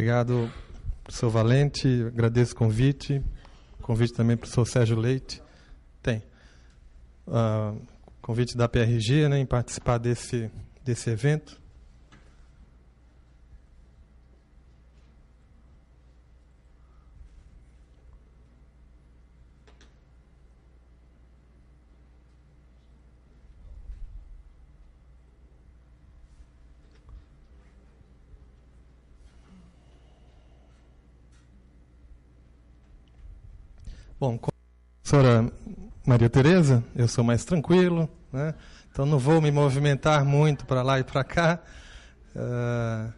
Obrigado, professor Valente. Agradeço o convite. Convite também para o professor Sérgio Leite. Tem. Uh, convite da PRG né, em participar desse, desse evento. Bom, como a professora Maria Tereza, eu sou mais tranquilo, né? então não vou me movimentar muito para lá e para cá. Uh,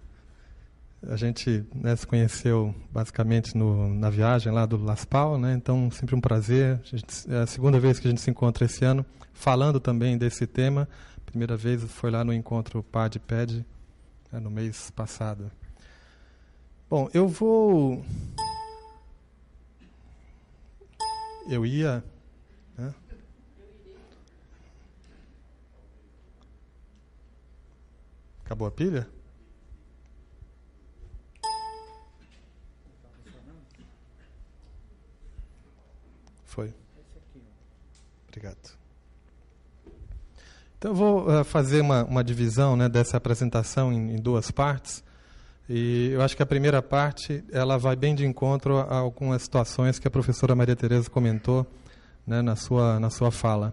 a gente né, se conheceu basicamente no, na viagem lá do Las Pau, né? então sempre um prazer. A gente, é a segunda vez que a gente se encontra esse ano, falando também desse tema. A primeira vez foi lá no encontro PAD PED, né, no mês passado. Bom, eu vou eu ia. Né? Acabou a pilha? Foi. Obrigado. Então, eu vou uh, fazer uma, uma divisão né, dessa apresentação em, em duas partes. E eu acho que a primeira parte ela vai bem de encontro a algumas situações que a professora Maria Tereza comentou né, na, sua, na sua fala.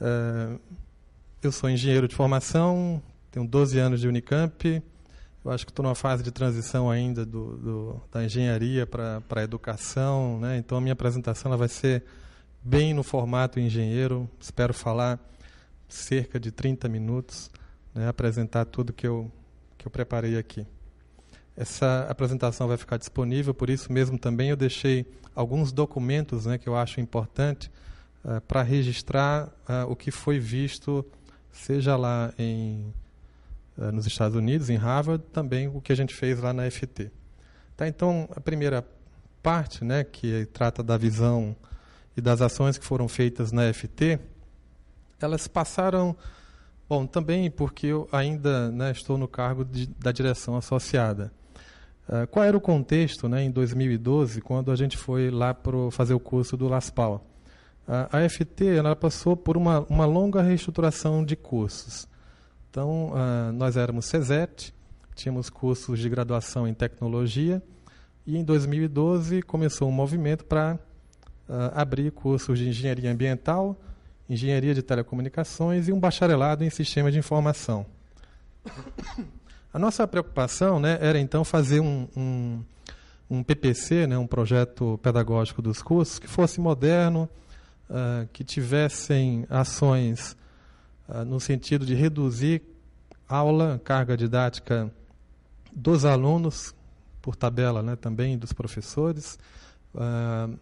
Eh, eu sou engenheiro de formação, tenho 12 anos de Unicamp, eu acho que estou numa fase de transição ainda do, do da engenharia para a educação, né? então a minha apresentação ela vai ser bem no formato engenheiro, espero falar cerca de 30 minutos, né? apresentar tudo que eu, que eu preparei aqui. Essa apresentação vai ficar disponível, por isso mesmo também eu deixei alguns documentos né, que eu acho importante uh, eh, para registrar uh, o que foi visto, seja lá em, uh, nos Estados Unidos, em Harvard, também o que a gente fez lá na FT. Tá, então, a primeira parte, né, que trata da visão e das ações que foram feitas na FT, elas passaram Bom, também porque eu ainda né, estou no cargo de, da direção associada. Ah, qual era o contexto né, em 2012, quando a gente foi lá para fazer o curso do LASPAL? Palmas, ah, a FT ela passou por uma, uma longa reestruturação de cursos. Então, uh, nós éramos CESET, tínhamos cursos de graduação em tecnologia, e em 2012 começou um movimento para abrir cursos de engenharia ambiental, engenharia de telecomunicações e um bacharelado em sistema de informação. A nossa preocupação né, era então fazer um, um, um PPC, né, um projeto pedagógico dos cursos, que fosse moderno, uh, que tivessem ações uh, no sentido de reduzir aula, carga didática dos alunos, por tabela né, também dos professores, uh,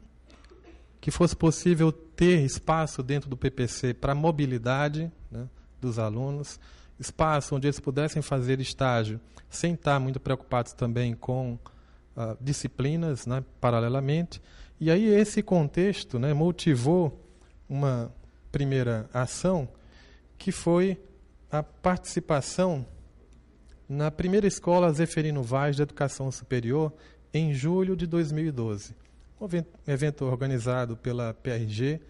que fosse possível ter espaço dentro do PPC para mobilidade né, dos alunos espaço onde eles pudessem fazer estágio sem estar muito preocupados também com uh, disciplinas, né, paralelamente. E aí esse contexto né, motivou uma primeira ação que foi a participação na primeira escola Zeferino Vaz de Educação Superior em julho de 2012. Um evento organizado pela PRG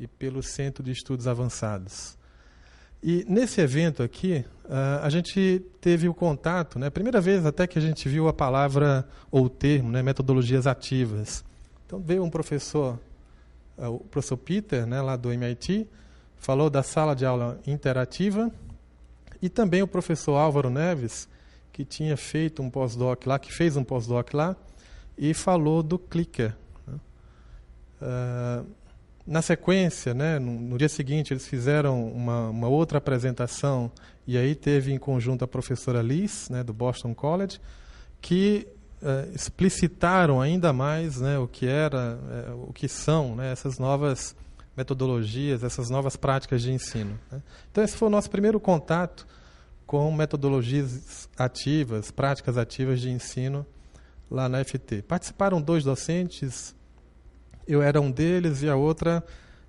e pelo Centro de Estudos Avançados. E nesse evento aqui, ah, a gente teve o contato, né, primeira vez até que a gente viu a palavra ou o termo, né, metodologias ativas. Então veio um professor, ah, o professor Peter, né, lá do MIT, falou da sala de aula interativa, e também o professor Álvaro Neves, que tinha feito um pós-doc lá, que fez um pós-doc lá, e falou do clicker. Uh, na sequência, né, no, no, dia seguinte, eles fizeram uma, uma, outra apresentação e aí teve em conjunto a professora Liz, né, do Boston College, que eh, explicitaram ainda mais né, o que era, eh, o que são né, essas novas metodologias, essas novas práticas de ensino. Né? Então esse foi o nosso primeiro contato com metodologias ativas, práticas ativas de ensino lá na FT. Participaram dois docentes, eu era um deles e a outra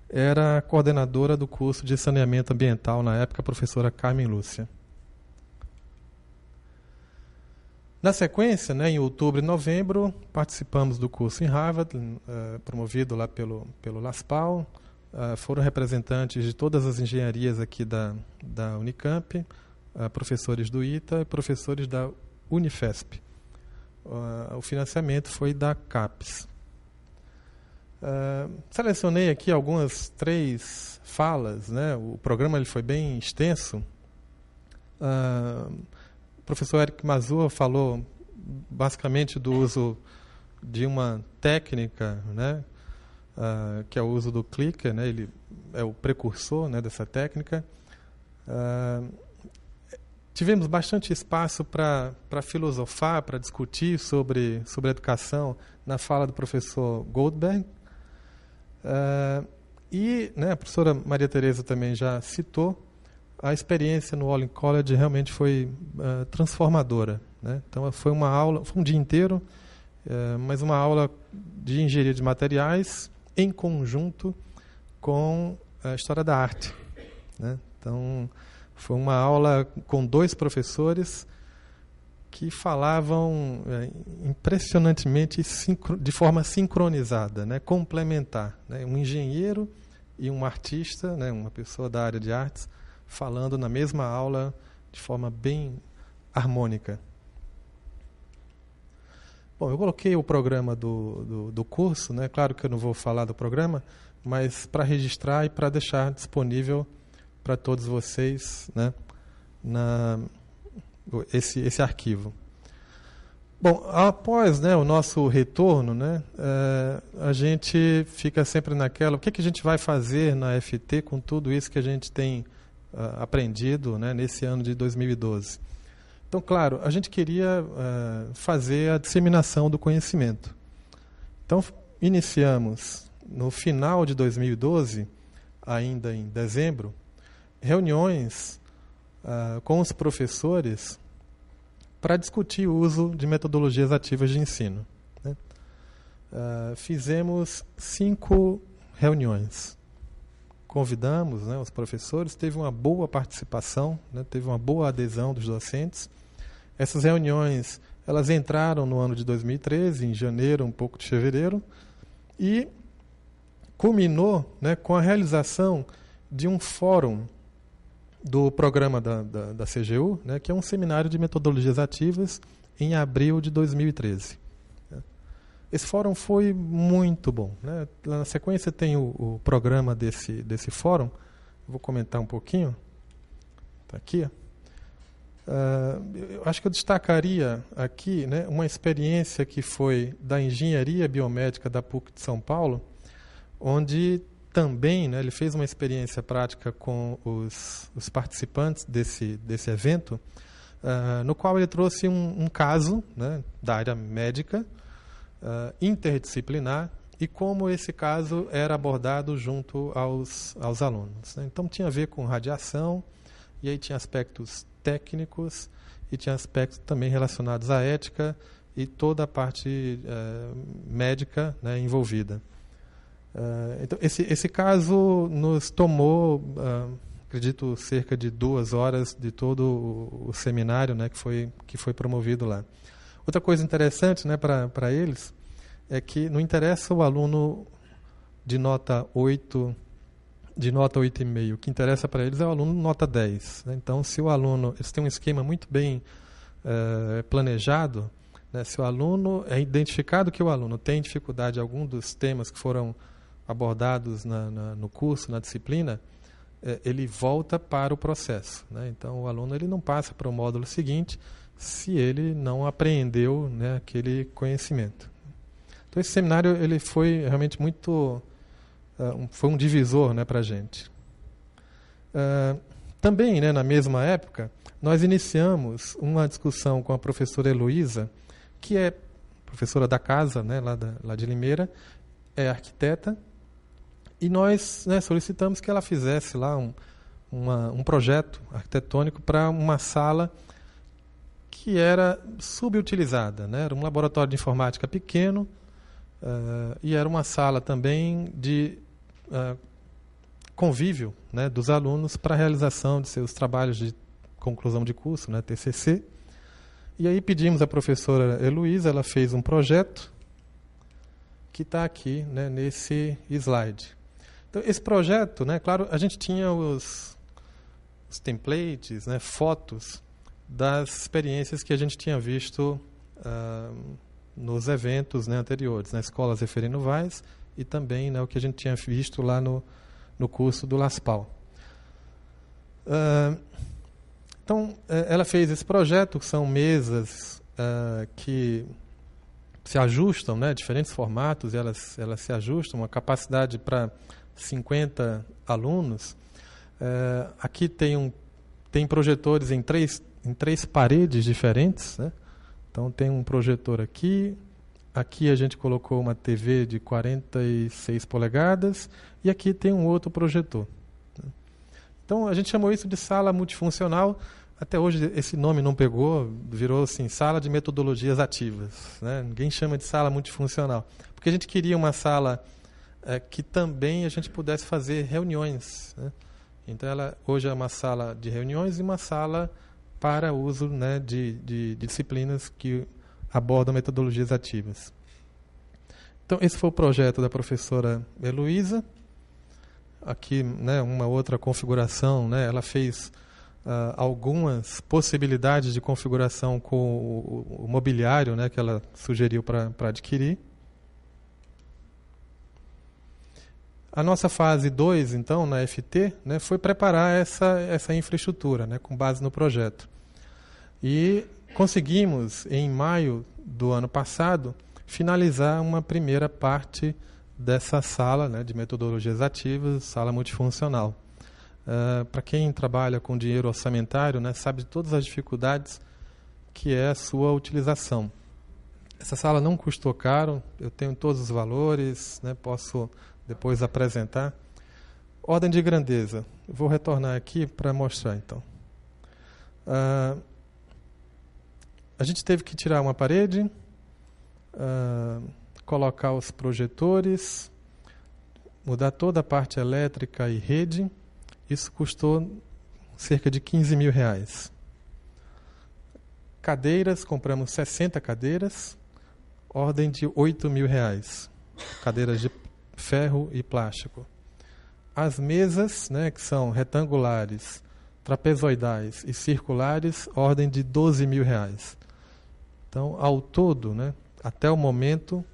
era coordenadora do curso de saneamento ambiental na época, a professora Carmen Lúcia. Na sequência, né, em outubro e novembro, participamos do curso em Harvard, eh, promovido lá pelo, pelo LASPAL. Uh, foram representantes de todas as engenharias aqui da, da Unicamp, uh, professores do ITA e professores da Unifesp. o financiamento foi da CAPES. Ah, selecionei aqui algumas três falas, né? O programa ele foi bem extenso. Uh, o professor Eric Mazur falou basicamente do uso de uma técnica, né? Uh, que é o uso do clicker, né? Ele é o precursor, né? Dessa técnica. tivemos bastante espaço para para filosofar, para discutir sobre sobre educação na fala do professor Goldberg Uh, e né, a professora Maria Tereza também já citou, a experiência no Olin College realmente foi uh, transformadora. Né? Então foi uma aula, foi um dia inteiro, uh, mas uma aula de engenharia de materiais em conjunto com a história da arte. Né? Então foi uma aula com dois professores que falavam é, impressionantemente de forma sincronizada, né, complementar. Né, um engenheiro e um artista, né, uma pessoa da área de artes, falando na mesma aula de forma bem harmônica. Bom, eu coloquei o programa do, do, do curso, né? claro que eu não vou falar do programa, mas para registrar e para deixar disponível para todos vocês né? na esse, esse arquivo. Bom, após né, o nosso retorno, né, é, a gente fica sempre naquela, o que, é que a gente vai fazer na FT com tudo isso que a gente tem uh, aprendido né, nesse ano de 2012? Então, claro, a gente queria uh, fazer a disseminação do conhecimento. Então, iniciamos no final de 2012, ainda em dezembro, reuniões uh, com os professores para discutir o uso de metodologias ativas de ensino. Né? Uh, fizemos cinco reuniões. Convidamos né, os professores, teve uma boa participação, né, teve uma boa adesão dos docentes. Essas reuniões elas entraram no ano de 2013, em janeiro, um pouco de fevereiro, e culminou né, com a realização de um fórum do programa da, da, da CGU, né, que é um seminário de metodologias ativas em abril de 2013. Né. Esse fórum foi muito bom. Né? Na sequência tem o, o programa desse, desse fórum, vou comentar um pouquinho. Está aqui. Uh, eu acho que eu destacaria aqui né, uma experiência que foi da engenharia biomédica da PUC de São Paulo, onde também, né, ele fez uma experiência prática com os, os participantes desse, desse evento, uh, no qual ele trouxe um, um caso né, da área médica, uh, interdisciplinar, e como esse caso era abordado junto aos, aos alunos. Né? Então tinha a ver com radiação, e aí tinha aspectos técnicos, e tinha aspectos também relacionados à ética e toda a parte uh, médica né, envolvida. Ah, então, esse, esse caso nos tomou, uh, acredito, cerca de duas horas de todo o, o, seminário né, que, foi, que foi promovido lá. Outra coisa interessante né, para eles é que não interessa o aluno de nota 8, de nota 8,5. O que interessa para eles é o aluno nota 10. Né? Então, se o aluno. Eles têm um esquema muito bem uh, planejado. Né? Se o aluno. É identificado que o aluno tem dificuldade em algum dos temas que foram abordados na, na, no curso, na disciplina, é, ele volta para o processo. Né? Então, o aluno ele não passa para o módulo seguinte se ele não apreendeu né, aquele conhecimento. Então, esse seminário ele foi realmente muito. Uh, foi um divisor né, para a gente. Uh, também, né, na mesma época, nós iniciamos uma discussão com a professora Heloísa, que é professora da casa, né, lá, da, lá de Limeira, é arquiteta, e nós né, solicitamos que ela fizesse lá um, uma, um projeto arquitetônico para uma sala que era subutilizada. Né? Era um laboratório de informática pequeno uh, e era uma sala também de uh, convívio né, dos alunos para a realização de seus trabalhos de conclusão de curso, né, TCC. E aí pedimos à professora Heloísa, ela fez um projeto que está aqui né, nesse slide. Então, esse projeto, né, claro, a gente tinha os, os templates, né, fotos das experiências que a gente tinha visto uh, nos eventos né, anteriores, nas né, escola e também né, o que a gente tinha visto lá no, no curso do Laspal. Uh, ah, então, é, ela fez esse projeto, que são mesas uh, que se ajustam, né, diferentes formatos, elas, elas se ajustam, uma capacidade para 50 alunos, é, aqui tem, um, tem projetores em três, em três paredes diferentes. Né? Então tem um projetor aqui, aqui a gente colocou uma TV de 46 polegadas e aqui tem um outro projetor. Né? Então a gente chamou isso de sala multifuncional. Até hoje esse nome não pegou, virou assim sala de metodologias ativas. Né? Ninguém chama de sala multifuncional, porque a gente queria uma sala é, que também a gente pudesse fazer reuniões. Né? Então, ela hoje é uma sala de reuniões e uma sala para uso né, de, de, disciplinas que abordam metodologias ativas. Então, esse foi o projeto da professora Heloísa. Aqui, né, uma outra configuração, né, ela fez uh, algumas possibilidades de configuração com o, o, o mobiliário né, que ela sugeriu para adquirir. A nossa fase 2, então, na FT, né, foi preparar essa, essa infraestrutura, né, com base no projeto. E conseguimos, em maio do ano passado, finalizar uma primeira parte dessa sala né, de metodologias ativas, sala multifuncional. Uh, ah, Para quem trabalha com dinheiro orçamentário, né, sabe de todas as dificuldades que é a sua utilização. Essa sala não custou caro, eu tenho todos os valores, né, posso depois apresentar. Ordem de grandeza. Vou retornar aqui para mostrar então. Uh, a gente teve que tirar uma parede, uh, colocar os projetores, mudar toda a parte elétrica e rede. Isso custou cerca de 15 mil reais. Cadeiras, compramos 60 cadeiras, ordem de 8 mil reais. Cadeiras de ferro e plástico. As mesas, né, que são retangulares, trapezoidais e circulares, ordem de 12 mil reais. Então, ao todo, né, até o momento,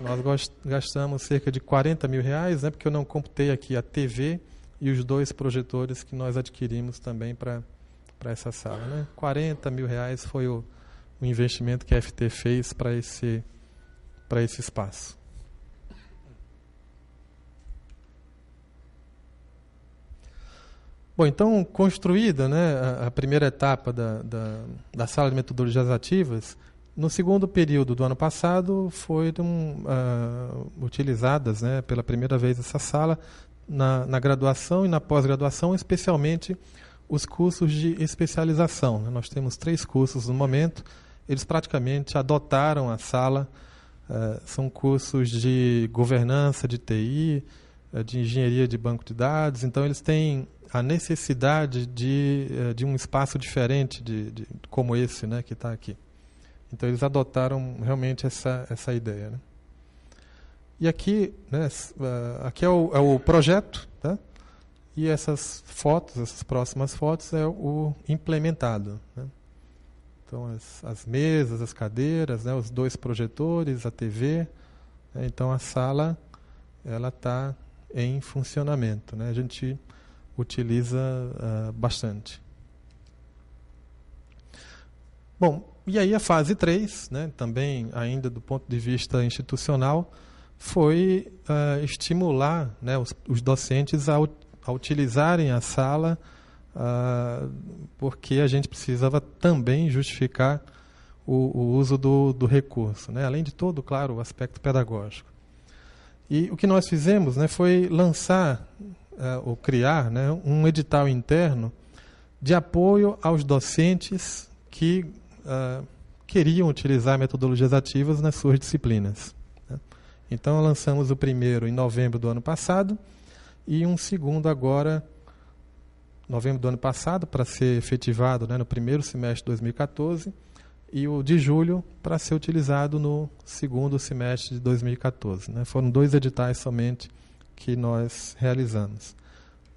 nós gastamos cerca de 40 mil reais, né, porque eu não computei aqui a TV e os dois projetores que nós adquirimos também para essa sala. Né? 40 mil reais foi o, o investimento que a FT fez para esse, esse espaço. Bom, então, construída né, a primeira etapa da, da, da, sala de metodologias ativas, no segundo período do ano passado foram uh, ah, utilizadas né, pela primeira vez essa sala na, na graduação e na pós-graduação, especialmente os cursos de especialização. Né? Nós temos três cursos no momento, eles praticamente adotaram a sala, uh, são cursos de governança de TI, ah, de engenharia de banco de dados, então eles têm a necessidade de, eh, de um espaço diferente de, de como esse né, que está aqui. Então eles adotaram realmente essa, essa ideia. Né? E aqui, né, eh, aqui é o, é o projeto, tá? e essas fotos, essas próximas fotos, é o implementado. Né? Então as, as, mesas, as cadeiras, né, os dois projetores, a TV. Né? Então a sala ela está em funcionamento. Né? A gente utiliza uh, bastante. Bom, e aí a fase 3, né, também ainda do ponto de vista institucional, foi uh, estimular né, os, os, docentes a, a, utilizarem a sala, uh, porque a gente precisava também justificar o, o uso do, do recurso, né, além de todo, claro, o aspecto pedagógico. E o que nós fizemos né, foi lançar eh, ou criar né, um edital interno de apoio aos docentes que uh, queriam utilizar metodologias ativas nas suas disciplinas. Né. Então, lançamos o primeiro em novembro do ano passado e um segundo agora, novembro do ano passado, para ser efetivado né, no primeiro semestre de 2014, e o de julho para ser utilizado no segundo semestre de 2014. Né? Foram dois editais somente que nós realizamos.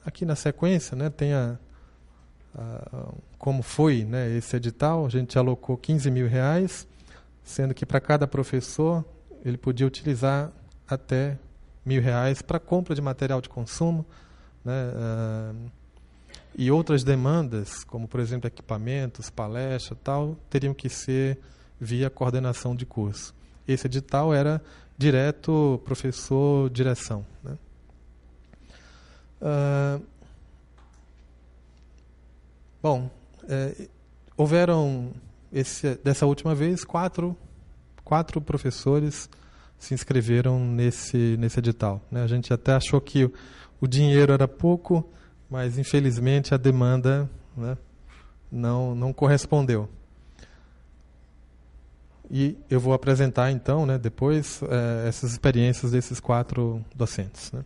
Aqui na sequência, né, tem a, a, como foi né, esse edital, a gente alocou 15 mil reais, sendo que para cada professor ele podia utilizar até mil reais para compra de material de consumo né, uh, e outras demandas, como por exemplo equipamentos, palestra tal, teriam que ser via coordenação de curso. Esse edital era direto professor-direção. Né? Ah, bom, é, houveram esse, dessa última vez quatro, quatro professores se inscreveram nesse, nesse edital. Né? A gente até achou que o dinheiro era pouco, mas infelizmente a demanda né, não, não correspondeu. E eu vou apresentar então, né, depois, é, essas experiências desses quatro docentes. Né?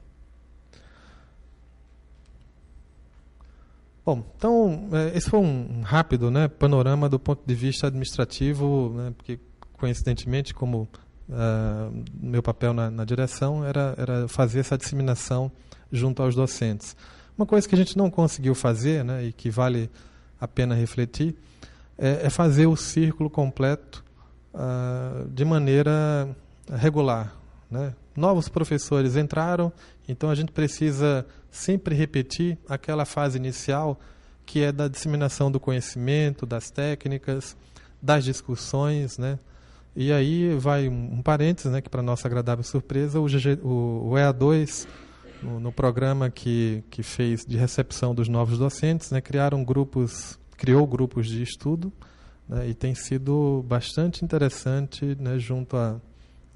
Bom, então é, esse foi um rápido né, panorama do ponto de vista administrativo, né, porque coincidentemente, como uh, meu papel na, na direção era, era fazer essa disseminação junto aos docentes. Uma coisa que a gente não conseguiu fazer, né, e que vale a pena refletir, é, é fazer o círculo completo uh, de maneira regular, né? novos professores entraram, então a gente precisa sempre repetir aquela fase inicial que é da disseminação do conhecimento, das técnicas, das discussões, né? E aí vai um parênteses, né, que para nossa agradável surpresa, o, GG, o, o EA2, no, no, programa que, que fez de recepção dos novos docentes, né, criaram grupos, criou grupos de estudo, né, e tem sido bastante interessante, né, junto a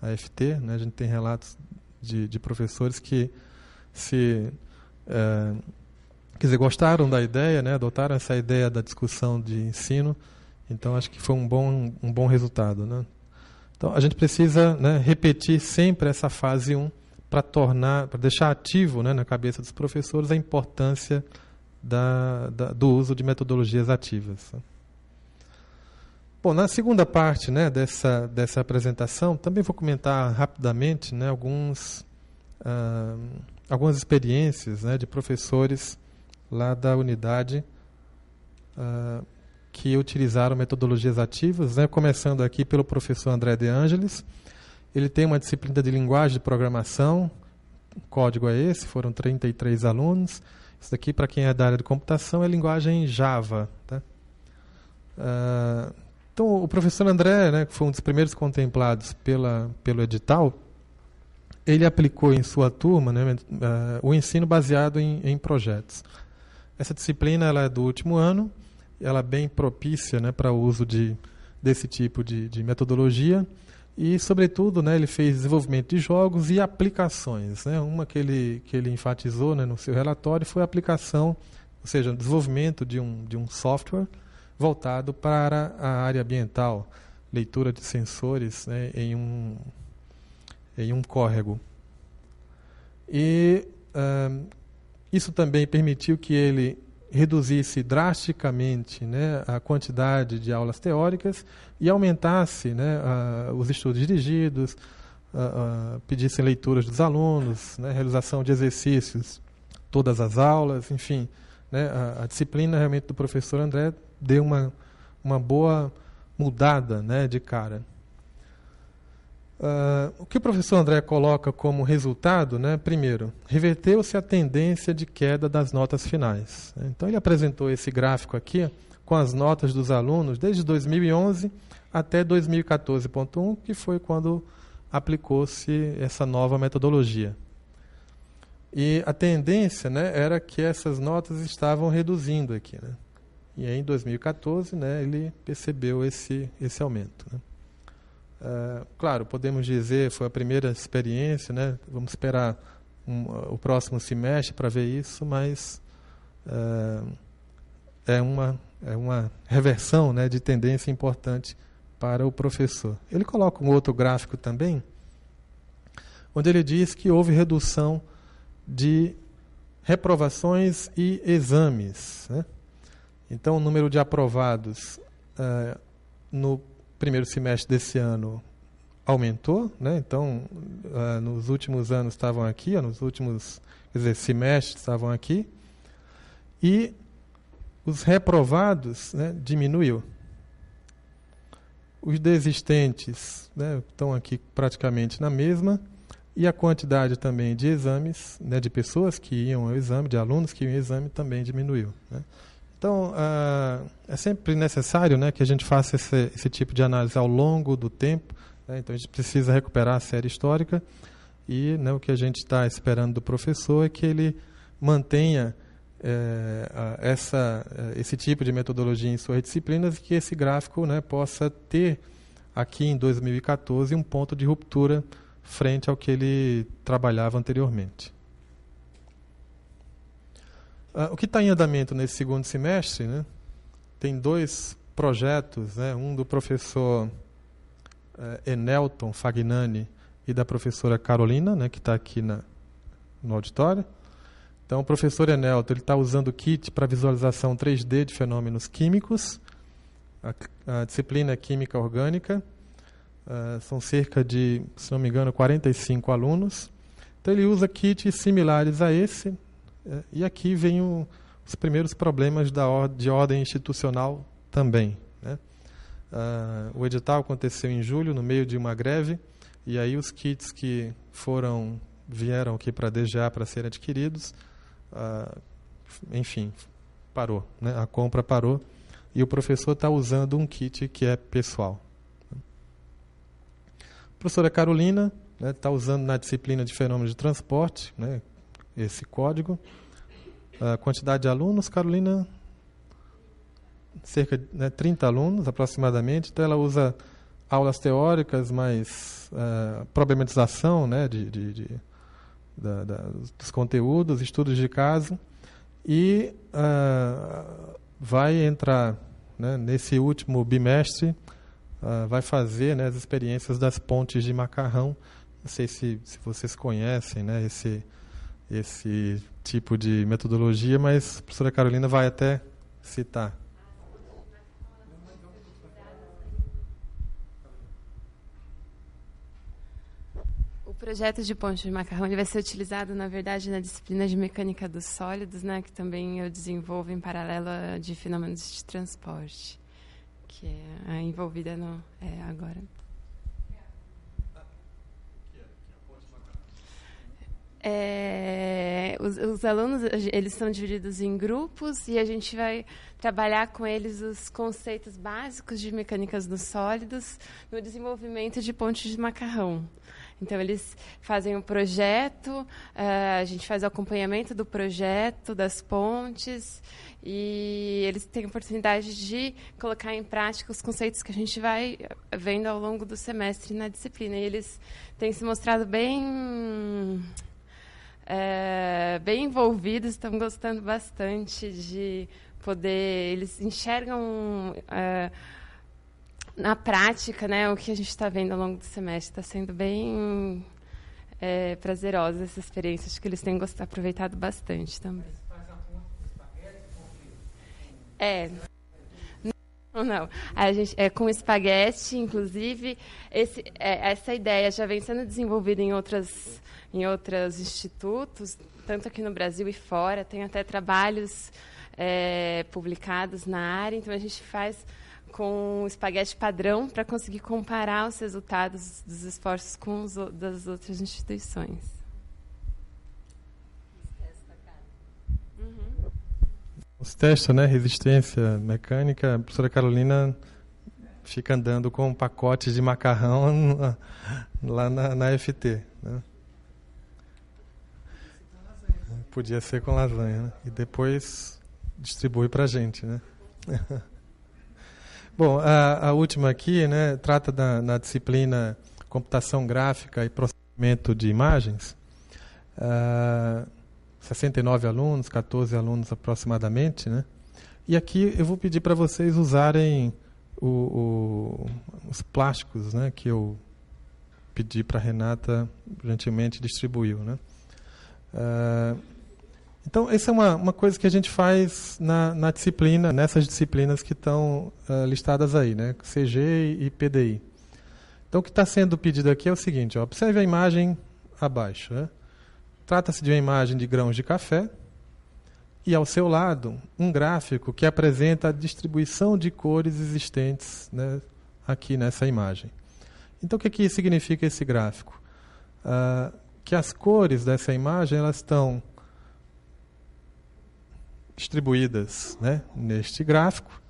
AFT, né, a gente tem relatos de, de professores que se é, quer dizer, gostaram da ideia, né, adotaram essa ideia da discussão de ensino, então acho que foi um bom, um bom resultado. Né? Então a gente precisa né, repetir sempre essa fase 1 para tornar, para deixar ativo né, na cabeça dos professores a importância da, da, do uso de metodologias ativas. Bom, na segunda parte né, dessa, dessa apresentação, também vou comentar rapidamente né, alguns, ah, algumas experiências né, de professores lá da unidade ah, que utilizaram metodologias ativas, né, começando aqui pelo professor André De Angelis. Ele tem uma disciplina de linguagem de programação, código é esse, foram 33 alunos. Isso daqui, para quem é da área de computação, é linguagem Java. Tá? Ah, então, o professor André, né, que foi um dos primeiros contemplados pela, pelo edital, ele aplicou em sua turma né, eh, o ensino baseado em, em projetos. Essa disciplina ela é do último ano, ela é bem propícia né, para o uso de, desse tipo de, de metodologia e, sobretudo, né, ele fez desenvolvimento de jogos e aplicações. Né? Uma que ele, que ele enfatizou né, no seu relatório foi a aplicação, ou seja, desenvolvimento de um, de um software voltado para a área ambiental, leitura de sensores né, em, um, em um córrego. E eh, isso também permitiu que ele reduzisse drasticamente né, a quantidade de aulas teóricas e aumentasse né, os estudos dirigidos, pedisse leituras dos alunos, né, realização de exercícios, todas as aulas, enfim. Né, a, disciplina realmente do professor André dê uma, uma boa mudada né, de cara. Uh, o que o professor André coloca como resultado, né, primeiro, reverteu-se a tendência de queda das notas finais. Então, ele apresentou esse gráfico aqui com as notas dos alunos desde 2011 até 2014.1, que foi quando aplicou-se essa nova metodologia. E a tendência né, era que essas notas estavam reduzindo aqui. Né? E aí, em 2014, né, ele percebeu esse, esse aumento. Né? Uh, claro, podemos dizer, foi a primeira experiência, né? vamos esperar um, o próximo semestre para ver isso, mas uh, é, uma, é uma reversão né, de tendência importante para o professor. Ele coloca um outro gráfico também, onde ele diz que houve redução de reprovações e exames. Né? Então, o número de aprovados uh, no primeiro semestre desse ano aumentou, né? Então, uh, nos últimos anos estavam aqui, nos últimos quer dizer, semestres estavam aqui, e os reprovados né, diminuiu. Os desistentes né, estão aqui praticamente na mesma, e a quantidade também de exames, né, de pessoas que iam ao exame, de alunos que iam ao exame, também diminuiu. Né? Então, uh, é sempre necessário né, que a gente faça esse, esse tipo de análise ao longo do tempo. Né? Então, a gente precisa recuperar a série histórica e né, o que a gente está esperando do professor é que ele mantenha eh, essa, eh, esse tipo de metodologia em suas disciplinas e que esse gráfico né, possa ter, aqui em 2014, um ponto de ruptura frente ao que ele trabalhava anteriormente. Ah, o que está em andamento nesse segundo semestre, né? Tem dois projetos, né? Um do professor eh, Enelton Fagnani e da professora Carolina, né? Que está aqui na, no auditório. Então, o professor Enelton ele está usando o kit para visualização 3D de fenômenos químicos, a, a disciplina é Química Orgânica. Uh, são cerca de, se não me engano, 45 alunos. Então, ele usa kits similares a esse, é, e aqui vem os primeiros problemas da or, de ordem institucional também. Né? Ah, o edital aconteceu em julho, no meio de uma greve, e aí os kits que foram vieram aqui para a DGA para serem adquiridos, ah, enfim, parou. Né? A compra parou e o professor está usando um kit que é pessoal. A professora Carolina está né, tá usando na disciplina de fenômenos de transporte, né, esse código. A quantidade de alunos, Carolina, cerca de né, 30 alunos aproximadamente, então ela usa aulas teóricas, mas uh, problematização né, de, de, de da, da, dos conteúdos, estudos de caso, e uh, vai entrar né, nesse último bimestre, uh, vai fazer né, as experiências das pontes de macarrão. Não sei se, se vocês conhecem né, esse, esse tipo de metodologia, mas a professora Carolina vai até citar. O projeto de ponte de macarrão ele vai ser utilizado, na verdade, na disciplina de mecânica dos sólidos, né, que também eu desenvolvo em paralelo de fenômenos de transporte, que é, é envolvida no, é, agora. É, os, os, alunos eles são divididos em grupos e a gente vai trabalhar com eles os conceitos básicos de mecânicas dos sólidos no desenvolvimento de pontes de macarrão. Então eles fazem um projeto, ah, a gente faz o acompanhamento do projeto das pontes e eles têm a oportunidade de colocar em prática os conceitos que a gente vai vendo ao longo do semestre na disciplina. E eles têm se mostrado bem é, bem envolvidos, estão gostando bastante de poder. Eles enxergam é, na prática né, o que a gente está vendo ao longo do semestre. Está sendo bem é, prazerosa essa experiência. Acho que eles têm gostado, aproveitado bastante também. É, ou não. A gente, é, com espaguete, inclusive, esse, é, essa ideia já vem sendo desenvolvida em, outras, em outros institutos, tanto aqui no Brasil e fora. Tem até trabalhos é, publicados na área, então a gente faz com espaguete padrão para conseguir comparar os resultados dos esforços com os, das outras instituições. os testes, né? Resistência mecânica. A professora Carolina fica andando com um pacotes de macarrão na, lá na, na FT. Né? Podia ser com lasanha, né? E depois distribui para a gente, né? Bom, a, a, última aqui, né? Trata da na disciplina computação gráfica e processamento de imagens. Uh, 69 alunos, 14 alunos aproximadamente, né? E aqui eu vou pedir para vocês usarem o, o, os plásticos, né? Que eu pedi para a Renata gentilmente distribuiu, né? Uh, então, essa é uma, uma coisa que a gente faz na, na disciplina, nessas disciplinas que estão uh, ah, listadas aí, né? CG e PDI. Então, o que está sendo pedido aqui é o seguinte, ó, observe a imagem abaixo, né? Trata-se de uma imagem de grãos de café e, ao seu lado, um gráfico que apresenta a distribuição de cores existentes né, aqui nessa imagem. Então, o que, que significa esse gráfico? Ah, que as cores dessa imagem elas estão distribuídas né, neste gráfico,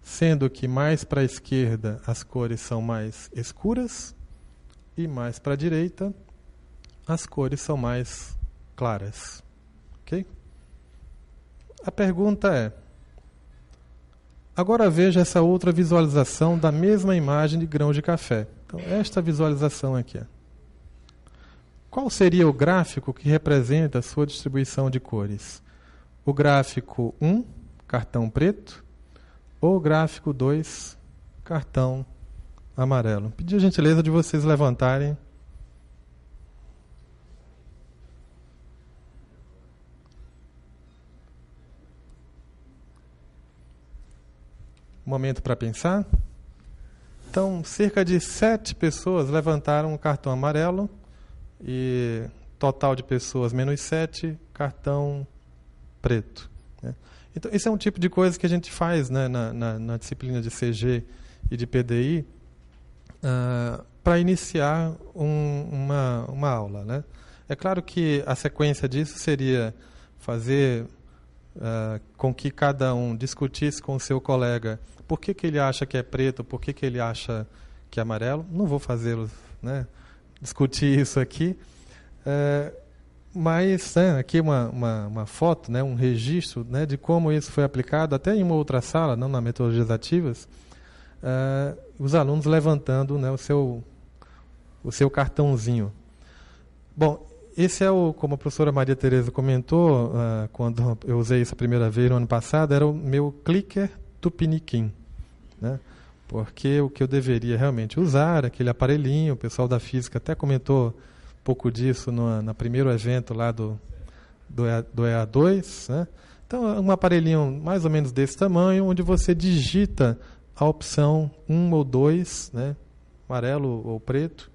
sendo que mais para a esquerda as cores são mais escuras e mais para a direita as cores são mais claras. Ok? A pergunta é: agora veja essa outra visualização da mesma imagem de grão de café. Então, esta visualização aqui. Qual seria o gráfico que representa a sua distribuição de cores? O gráfico 1, cartão preto, ou o gráfico 2, cartão amarelo? Pedi a gentileza de vocês levantarem Um momento para pensar. Então, cerca de sete pessoas levantaram o cartão amarelo e total de pessoas menos sete, cartão preto. Né? Então, esse é um tipo de coisa que a gente faz né, na, na, na, disciplina de CG e de PDI uh, ah, para iniciar um, uma, uma aula. Né? É claro que a sequência disso seria fazer ah, com que cada um discutisse com o seu colega por que, que ele acha que é preto, por que, que ele acha que é amarelo, não vou fazê-los né, discutir isso aqui. Ah, mas né, aqui uma, uma, uma, foto, né, um registro né, de como isso foi aplicado, até em uma outra sala, não na metodologias ativas, uh, os alunos levantando né, o, seu, o seu cartãozinho. Bom, esse é o, como a professora Maria Tereza comentou, uh, quando eu usei isso a primeira vez no ano passado, era o meu clicker tupiniquim. Né? Porque o que eu deveria realmente usar, aquele aparelhinho, o pessoal da física até comentou um pouco disso no, no primeiro evento lá do, do, EA, do EA2. Né? Então, é um aparelhinho mais ou menos desse tamanho, onde você digita a opção 1 ou 2, né? amarelo ou preto,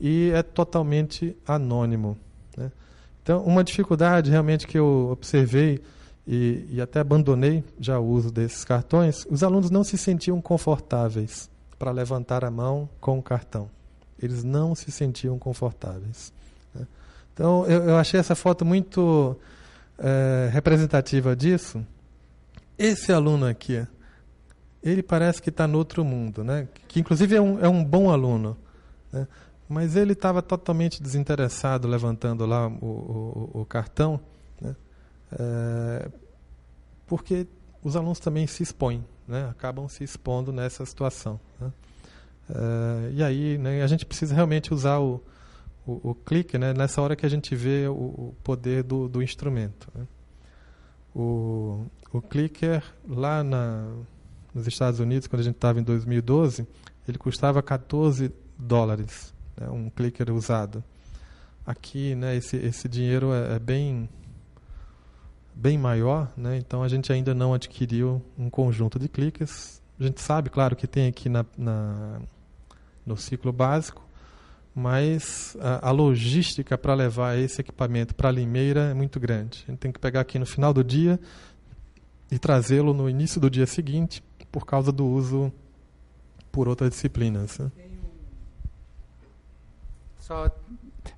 e é totalmente anônimo. Né? Então, uma dificuldade realmente que eu observei e, e, até abandonei já o uso desses cartões, os alunos não se sentiam confortáveis para levantar a mão com o cartão. Eles não se sentiam confortáveis. Né? Então, eu, eu, achei essa foto muito é, representativa disso. Esse aluno aqui, ele parece que está no outro mundo, né? que inclusive é um, é um bom aluno. Né? Mas ele estava totalmente desinteressado levantando lá o, o, o cartão, né? é, porque os alunos também se expõem, né? acabam se expondo nessa situação. Né? É, e aí né, a gente precisa realmente usar o, o, o clique né, nessa hora que a gente vê o, poder do, do instrumento. Né? O, o clicker lá na, nos Estados Unidos, quando a gente estava em 2012, ele custava 14 dólares né, um clicker usado. Aqui, né, esse, esse dinheiro é, é bem bem maior, né? então a gente ainda não adquiriu um conjunto de clickers. A gente sabe, claro, que tem aqui na, na no ciclo básico, mas a, a logística para levar esse equipamento para Limeira é muito grande. A gente tem que pegar aqui no final do dia e trazê-lo no início do dia seguinte, por causa do uso por outras disciplinas. Né? Só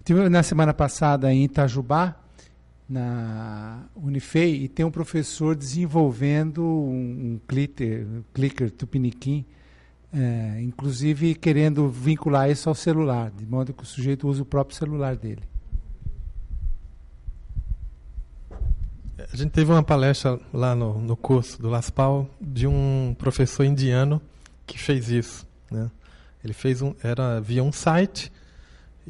tive na semana passada em Itajubá, na Unifei, e tem um professor desenvolvendo um, clicker, um clicker tupiniquim, é, inclusive querendo vincular isso ao celular, de modo que o sujeito use o próprio celular dele. A gente teve uma palestra lá no, no curso do Laspal de um professor indiano que fez isso. Né? Ele fez um, era via um site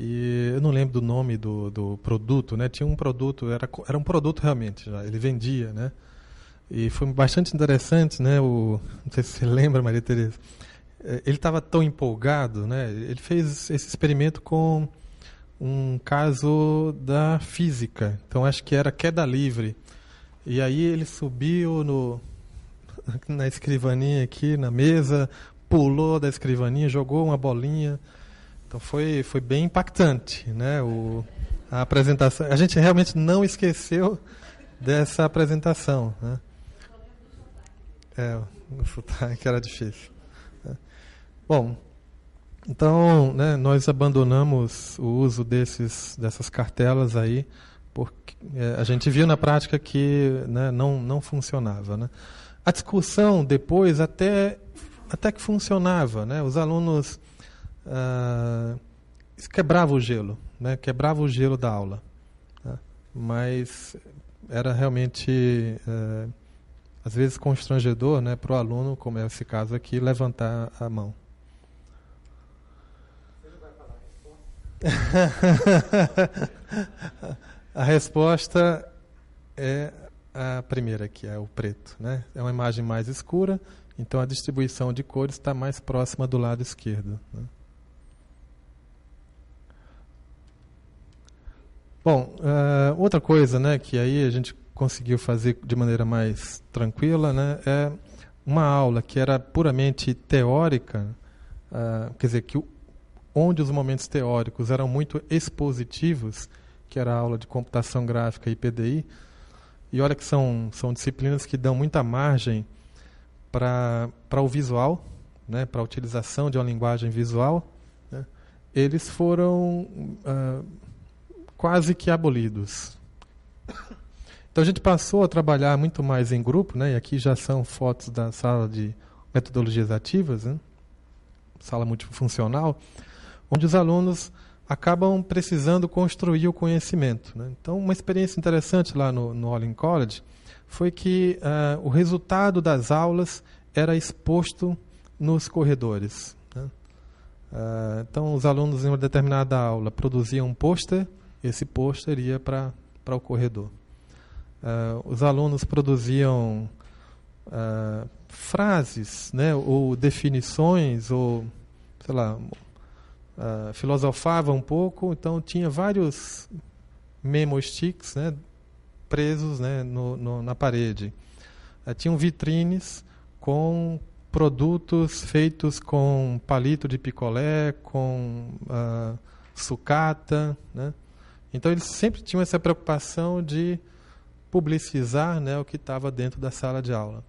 e eu não lembro do nome do, do produto, né? Tinha um produto, era, era um produto realmente, já, ele vendia, né? E foi bastante interessante, né? O, não sei se você lembra, Maria Tereza. É, ele estava tão empolgado, né? Ele fez esse experimento com um caso da física. Então acho que era queda livre. E aí ele subiu no na escrivaninha aqui, na mesa, pulou da escrivaninha, jogou uma bolinha então foi, foi bem impactante, né? O, a apresentação. A gente realmente não esqueceu dessa apresentação, né? É, o sotaque era difícil. Né. Bom, então né, nós abandonamos o uso desses, dessas cartelas aí, porque é, a gente viu na prática que né, não, não funcionava, né? A discussão depois até, até que funcionava, né? Os alunos uh, quebrava o gelo, né? quebrava o gelo da aula. Né? Mas era realmente, uh, às vezes, constrangedor né, para o aluno, como é esse caso aqui, levantar a mão. a resposta é a primeira, aqui, é o preto. Né? É uma imagem mais escura, então a distribuição de cores está mais próxima do lado esquerdo. Né? Bom, uh, outra coisa, né, que aí a gente conseguiu fazer de maneira mais tranquila, né, é uma aula que era puramente teórica, uh, quer dizer que onde os momentos teóricos eram muito expositivos, que era a aula de computação gráfica e PDI. E olha que são são disciplinas que dão muita margem para para o visual, né, para a utilização de uma linguagem visual. Né, eles foram uh, quase que abolidos. Então a gente passou a trabalhar muito mais em grupo, né? E aqui já são fotos da sala de metodologias ativas, né? sala multifuncional, onde os alunos acabam precisando construir o conhecimento. Né? Então, uma experiência interessante lá no, no Olin College foi que uh, o resultado das aulas era exposto nos corredores. Né? Uh, então, os alunos em uma determinada aula produziam um pôster esse posto iria para o corredor. Uh, os alunos produziam uh, frases, né, ou definições, ou, sei lá, uh, eh, filosofava um pouco, então tinha vários memo sticks né, presos né, no, no, na parede. Uh, tinham vitrines com produtos feitos com palito de picolé, com uh, sucata, né? Então eles sempre tinham essa preocupação de publicizar né, o que estava dentro da sala de aula.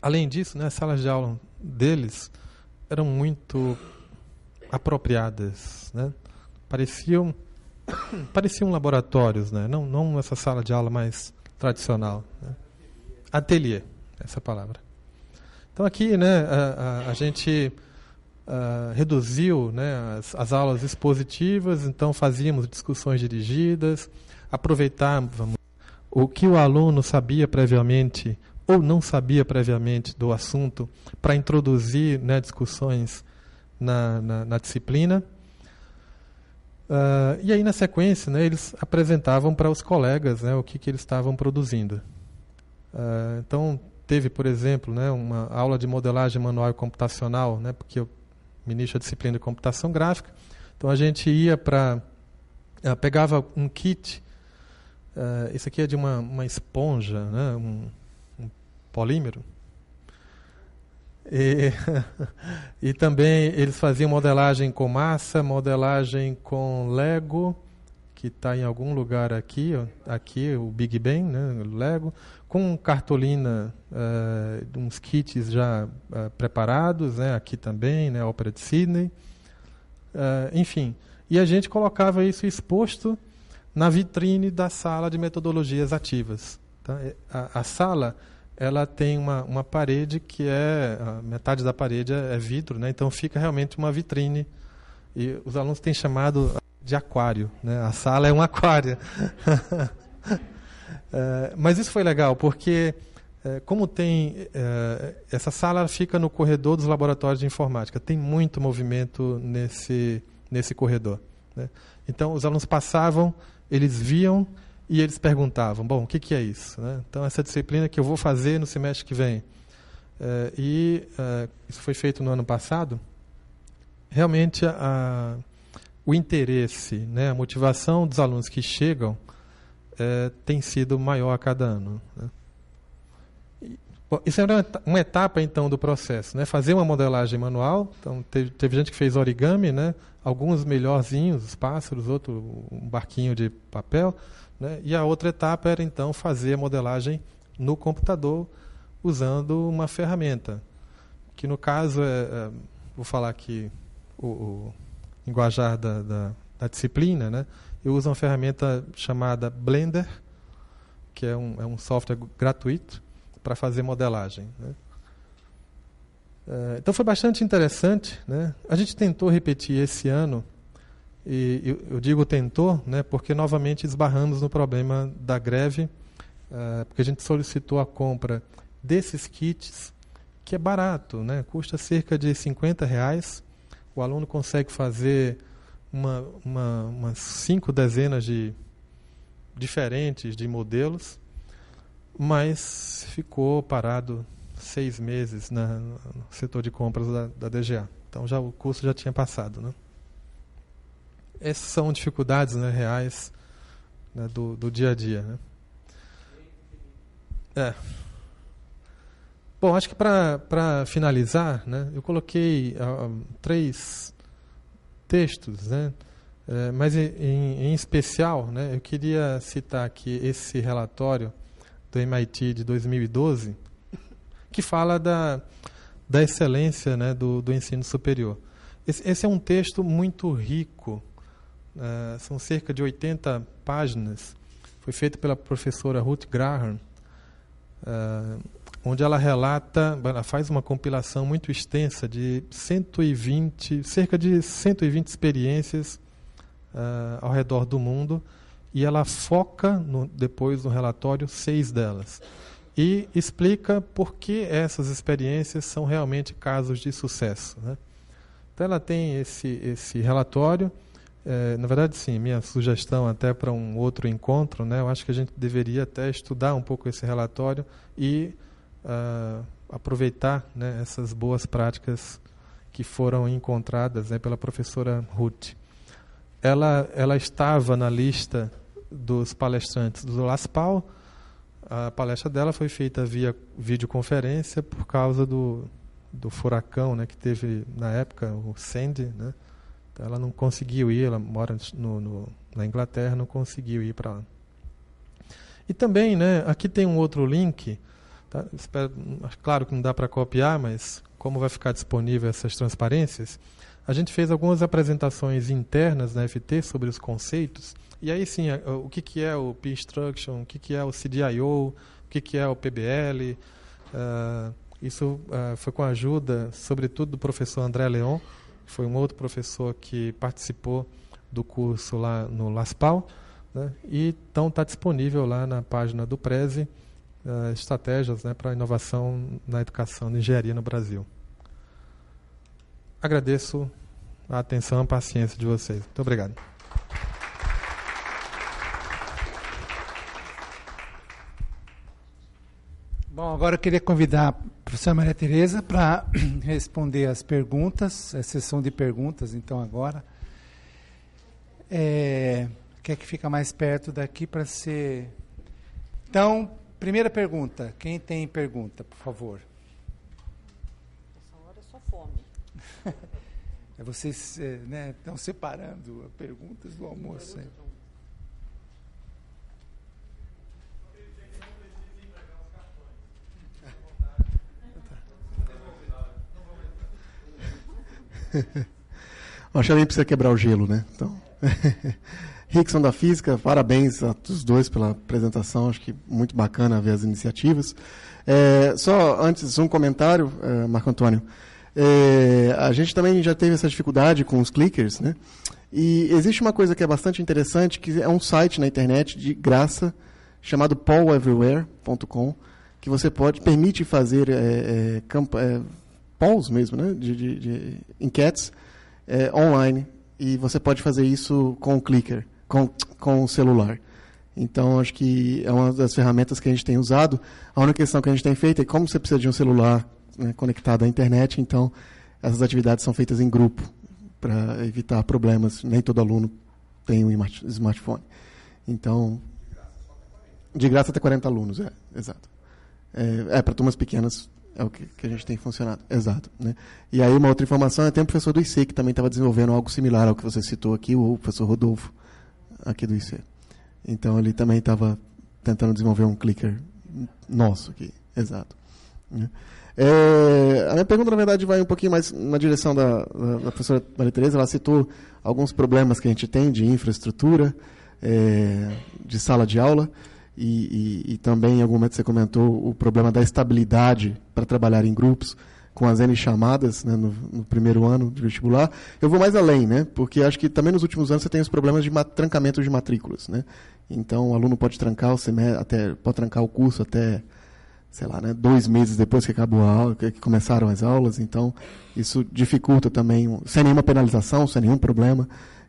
Além disso, né, as salas de aula deles eram muito apropriadas, né? pareciam pareciam laboratórios, né? não, não essa sala de aula mais tradicional. Né? Ateliê, essa palavra. Então aqui né, a, a, a gente ah, reduziu né, as, as, aulas expositivas, então fazíamos discussões dirigidas, aproveitávamos o que o aluno sabia previamente ou não sabia previamente do assunto para introduzir né, discussões na, na, na disciplina. Uh, e aí, na sequência, né, eles apresentavam para os colegas né, o que, que eles estavam produzindo. Uh, então, teve, por exemplo, né, uma aula de modelagem manual e computacional, né, porque eu ministro da disciplina de computação gráfica. Então a gente ia para. Eh, pegava um kit. Uh, eh, isso aqui é de uma, uma esponja, né? um, um polímero. E, e, também eles faziam modelagem com massa, modelagem com Lego, que está em algum lugar aqui, aqui o Big Bang, né, Lego, com cartolina, uh, uns kits já uh, preparados, né, aqui também, né, Ópera de Sydney, uh, enfim. E a gente colocava isso exposto na vitrine da sala de metodologias ativas. Tá? A, a, sala ela tem uma, uma parede que é metade da parede é, é vidro, né, então fica realmente uma vitrine. E os alunos têm chamado de aquário, né? A sala é um aquário. É, mas isso foi legal, porque é, como tem é, essa sala fica no corredor dos laboratórios de informática, tem muito movimento nesse nesse corredor. Né? Então os alunos passavam, eles viam e eles perguntavam: bom, o que, que é isso? Né? Então essa disciplina que eu vou fazer no semestre que vem e isso foi feito no ano passado. Realmente a, o interesse, né, a motivação dos alunos que chegam é, tem sido maior a cada ano. Né? isso era uma etapa então do processo, né? Fazer uma modelagem manual. Então teve, teve gente que fez origami, né? Alguns melhorzinhos, os pássaros, outro um barquinho de papel, né? E a outra etapa era então fazer a modelagem no computador usando uma ferramenta, que no caso é, é vou falar aqui o, o linguajar da, da, da disciplina, né? Eu uso uma ferramenta chamada Blender, que é um, é um software gratuito para fazer modelagem. Né? É, então foi bastante interessante. Né? A gente tentou repetir esse ano, e eu, eu digo tentou, né, porque novamente esbarramos no problema da greve, uh, porque a gente solicitou a compra desses kits, que é barato, né? custa cerca de 50 reais. O aluno consegue fazer uma, uma, umas cinco dezenas de diferentes de modelos, mas ficou parado seis meses na, no setor de compras da, da, DGA. Então já o curso já tinha passado, né? Essas são dificuldades né, reais né, do, do dia a dia, né? É. Bom, acho que para finalizar, né, eu coloquei uh, três textos, né? É, mas em, em, especial, né, eu queria citar aqui esse relatório do MIT de 2012, que fala da, da excelência né, do, do ensino superior. Esse, esse é um texto muito rico, uh, são cerca de 80 páginas, foi feito pela professora Ruth Graham, uh, onde ela relata, ela faz uma compilação muito extensa de 120, cerca de 120 experiências uh, ao redor do mundo, e ela foca no, depois no relatório seis delas e explica por que essas experiências são realmente casos de sucesso. Né? Então ela tem esse, esse relatório. É, na verdade, sim, minha sugestão até para um outro encontro, né? eu acho que a gente deveria até estudar um pouco esse relatório e uh, aproveitar né, essas boas práticas que foram encontradas né, pela professora Ruth. Ela, ela estava na lista dos palestrantes do LASPAL. A palestra dela foi feita via videoconferência por causa do, do furacão né, que teve na época, o Sandy. Né? Então ela não conseguiu ir, ela mora no, no na Inglaterra, não conseguiu ir para lá. E também, né, aqui tem um outro link Tá? Espero, hum, claro que não dá para copiar, mas como vai ficar disponível essas transparências, a gente fez algumas apresentações internas na FT sobre os conceitos. E aí sim, o que, que é o P-Instruction, o que, que é o CDIO, o que, que é o PBL. Uh, ah, isso uh, foi com a ajuda, sobretudo, do professor André Leon, que foi um outro professor que participou do curso lá no LASPAL. Né? E então está disponível lá na página do Prezi uh, estratégias né, para inovação na educação de engenharia no Brasil. Agradeço a atenção e a paciência de vocês. Muito obrigado. Bom, agora eu queria convidar a professora Maria Tereza para responder as perguntas, a sessão de perguntas, então, agora. É, quer é que fica mais perto daqui para ser... Então, Primeira pergunta. Quem tem pergunta, por favor? Essa hora é só fome. é vocês é, né, estão separando perguntas do almoço. Hein? que Xarém precisa quebrar o gelo, né? Então. Rickson da Física, parabéns a os dois pela apresentação, acho que muito bacana ver as iniciativas. É, só antes, um comentário, é, Marco Antônio. É, a gente também já teve essa dificuldade com os clickers, né? E existe uma coisa que é bastante interessante, que é um site na internet de graça, chamado polleverywhere.com, que você pode, permite fazer é, é, é, polls mesmo, né? De, de, de enquetes é, online. E você pode fazer isso com o clicker com, com o celular. Então, acho que é uma das ferramentas que a gente tem usado. A única questão que a gente tem feito é como você precisa de um celular né, conectado à internet, então essas atividades são feitas em grupo para evitar problemas. Nem todo aluno tem um smartphone. Então, de graça até 40 alunos, é, exato. É, é para turmas pequenas é o que, que, a gente tem funcionado, exato. Né? E aí uma outra informação é tem um professor do IC que também estava desenvolvendo algo similar ao que você citou aqui, o professor Rodolfo aqui do IC. Então ele também estava tentando desenvolver um clicker nosso aqui, exato. Né? É, a minha pergunta, na verdade, vai um pouquinho mais na direção da, da professora Maria Tereza. Ela citou alguns problemas que a gente tem de infraestrutura, é, de sala de aula, e, e, e também, em algum momento, você comentou o problema da estabilidade para trabalhar em grupos com as N chamadas né, no, no, primeiro ano de vestibular. Eu vou mais além, né? Porque acho que também nos últimos anos você tem os problemas de trancamento de matrículas, né? Então o aluno pode trancar o semestre, até pode trancar o curso até sei lá, né, dois meses depois que acabou a aula, que começaram as aulas, então isso dificulta também, sem nenhuma penalização, sem nenhum problema,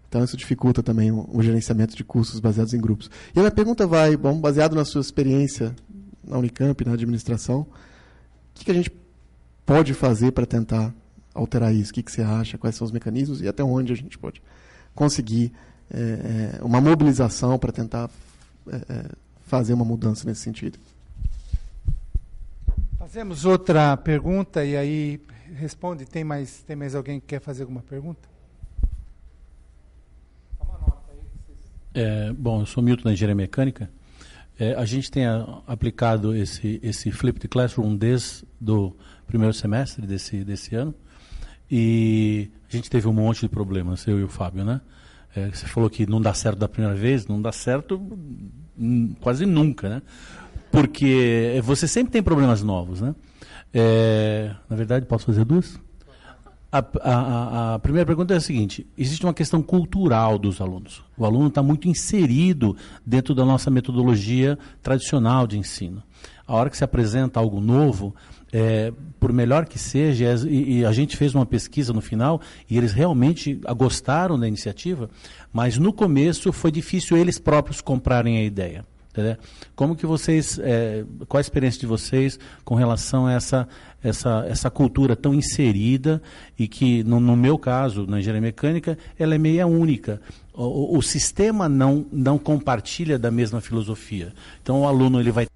então isso dificulta também o gerenciamento de cursos baseados em grupos. E a minha pergunta vai, bom, baseado na sua experiência na Unicamp, na administração, o que, que a gente pode fazer para tentar alterar isso? O que, que, você acha? Quais são os mecanismos? E até onde a gente pode conseguir é, é uma mobilização para tentar é, é, fazer uma mudança nesse sentido? Fazemos outra pergunta e aí responde. Tem mais, tem mais alguém que quer fazer alguma pergunta? É, bom, eu sou Milton da Engenharia Mecânica. É, a gente tem a, aplicado esse, esse Flipped Classroom desde do, primeiro semestre desse, desse ano. E a gente teve um monte de problemas, eu e o Fábio, né? É, você falou que não dá certo da primeira vez, não dá certo hum, quase nunca, né? Porque você sempre tem problemas novos, né? É, na verdade, posso fazer duas? A, a, a, primeira pergunta é a seguinte: existe uma questão cultural dos alunos. O aluno está muito inserido dentro da nossa metodologia tradicional de ensino. A hora que se apresenta algo novo, é, por melhor que seja, e, e, a gente fez uma pesquisa no final, e eles realmente gostaram da iniciativa, mas no começo foi difícil eles próprios comprarem a ideia. Entendeu? Como que vocês, é, qual a experiência de vocês com relação a essa, essa, essa cultura tão inserida e que, no, no meu caso, na engenharia mecânica, ela é meia única. O, o, o sistema não, não compartilha da mesma filosofia. Então, o aluno ele vai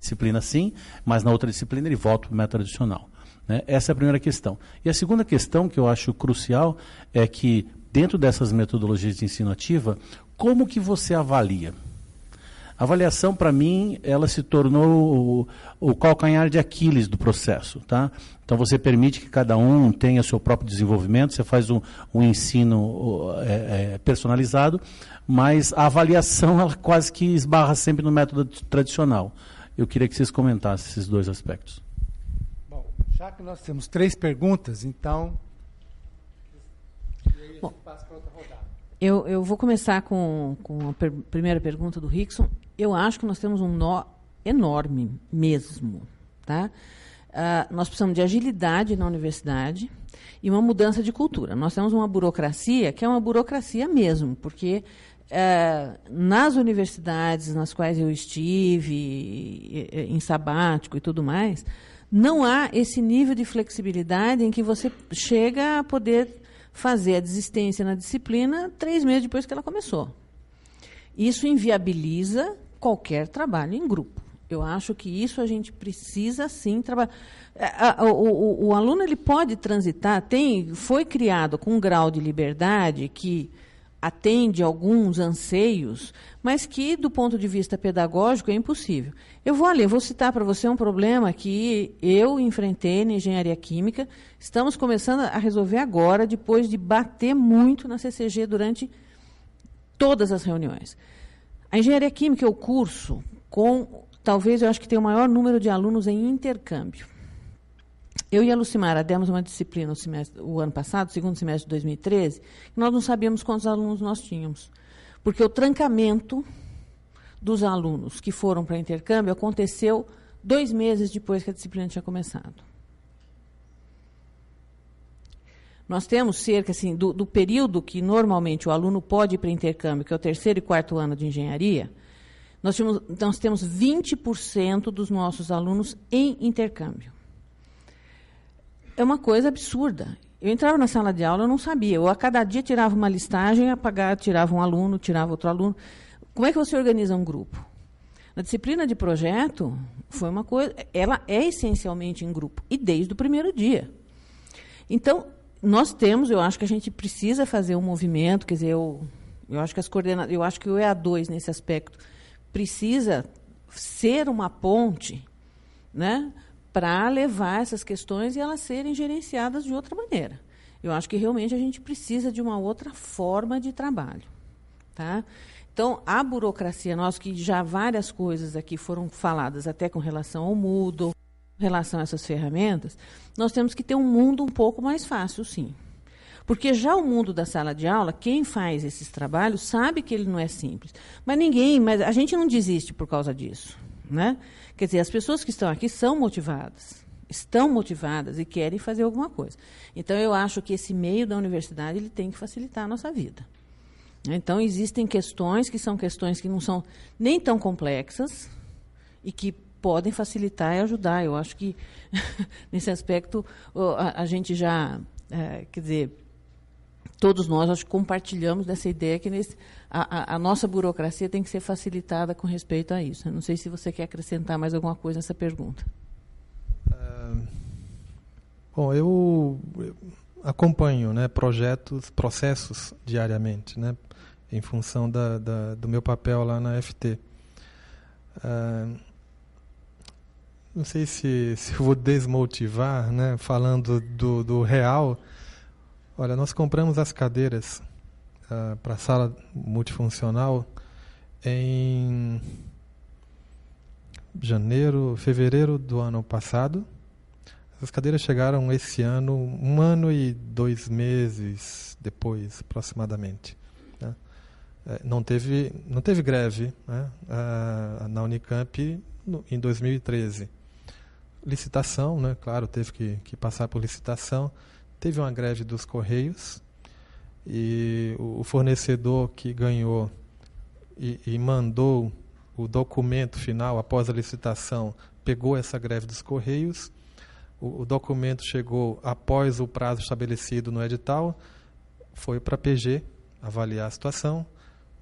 disciplina sim, mas na outra disciplina ele volta para o método tradicional. Né? Essa é a primeira questão. E a segunda questão que eu acho crucial é que, dentro dessas metodologias de ensino ativa, como que você avalia? A avaliação, para mim, ela se tornou o, o, calcanhar de Aquiles do processo. Tá? Então, você permite que cada um tenha seu próprio desenvolvimento, você faz um, um ensino é, é, personalizado, mas a avaliação ela quase que esbarra sempre no método tradicional. Eu queria que vocês comentassem esses dois aspectos. Bom, já que nós temos três perguntas, então. Bom, eu, eu vou começar com, com a per primeira pergunta do Rickson. Eu acho que nós temos um nó enorme mesmo. Tá? Uh, nós precisamos de agilidade na universidade e uma mudança de cultura. Nós temos uma burocracia que é uma burocracia mesmo, porque ah, nas universidades nas quais eu estive, em sabático e tudo mais, não há esse nível de flexibilidade em que você chega a poder fazer a desistência na disciplina três meses depois que ela começou. Isso inviabiliza qualquer trabalho em grupo. Eu acho que isso a gente precisa sim trabalhar. O, o, o aluno ele pode transitar, tem, foi criado com um grau de liberdade que atende alguns anseios, mas que, do ponto de vista pedagógico, é impossível. Eu vou ali, vou citar para você um problema que eu enfrentei na engenharia química. Estamos começando a resolver agora, depois de bater muito na CCG durante todas as reuniões. A engenharia química é o curso com, talvez, eu acho que tem o maior número de alunos em intercâmbio eu e a Lucimara demos uma disciplina o, semestre, o ano passado, segundo semestre de 2013, que nós não sabíamos quantos alunos nós tínhamos. Porque o trancamento dos alunos que foram para intercâmbio aconteceu dois meses depois que a disciplina tinha começado. Nós temos cerca assim, do, do período que normalmente o aluno pode ir para intercâmbio, que é o terceiro e quarto ano de engenharia, nós, tínhamos, nós temos 20% dos nossos alunos em intercâmbio é uma coisa absurda. Eu entrava na sala de aula, eu não sabia. Eu a cada dia tirava uma listagem, apagava, tirava um aluno, tirava outro aluno. Como é que você organiza um grupo? A disciplina de projeto foi uma coisa, ela é essencialmente em grupo e desde o primeiro dia. Então, nós temos, eu acho que a gente precisa fazer um movimento, quer dizer, eu, eu acho que as coordenadas, eu acho que o EA2 nesse aspecto precisa ser uma ponte, né? para levar essas questões e elas serem gerenciadas de outra maneira. Eu acho que realmente a gente precisa de uma outra forma de trabalho. Tá? Então, a burocracia nós que já várias coisas aqui foram faladas, até com relação ao Moodle, com relação a essas ferramentas, nós temos que ter um mundo um pouco mais fácil, sim. Porque já o mundo da sala de aula, quem faz esses trabalhos sabe que ele não é simples. Mas ninguém, mas a gente não desiste por causa disso. Né? Quer dizer, as pessoas que estão aqui são motivadas, estão motivadas e querem fazer alguma coisa. Então, eu acho que esse meio da universidade ele tem que facilitar a nossa vida. Então, existem questões que são questões que não são nem tão complexas e que podem facilitar e ajudar. Eu acho que, nesse aspecto, a, gente já, é, quer dizer, todos nós acho, compartilhamos dessa ideia que nesse, a, a, nossa burocracia tem que ser facilitada com respeito a isso. Eu não sei se você quer acrescentar mais alguma coisa nessa pergunta. Uh, bom, eu, eu acompanho né, projetos, processos diariamente, né, em função da, da, do meu papel lá na FT. Uh, ah, não sei se, se vou desmotivar, né, falando do, do real. Olha, nós compramos as cadeiras para a sala multifuncional em janeiro, fevereiro do ano passado. as cadeiras chegaram esse ano, um ano e dois meses depois, aproximadamente. Né? É, não teve, não teve greve né? na Unicamp em 2013. Licitação, né? claro, teve que, que passar por licitação. Teve uma greve dos Correios, e o fornecedor que ganhou e, e mandou o documento final após a licitação pegou essa greve dos correios. O, o documento chegou após o prazo estabelecido no edital, foi para a PG avaliar a situação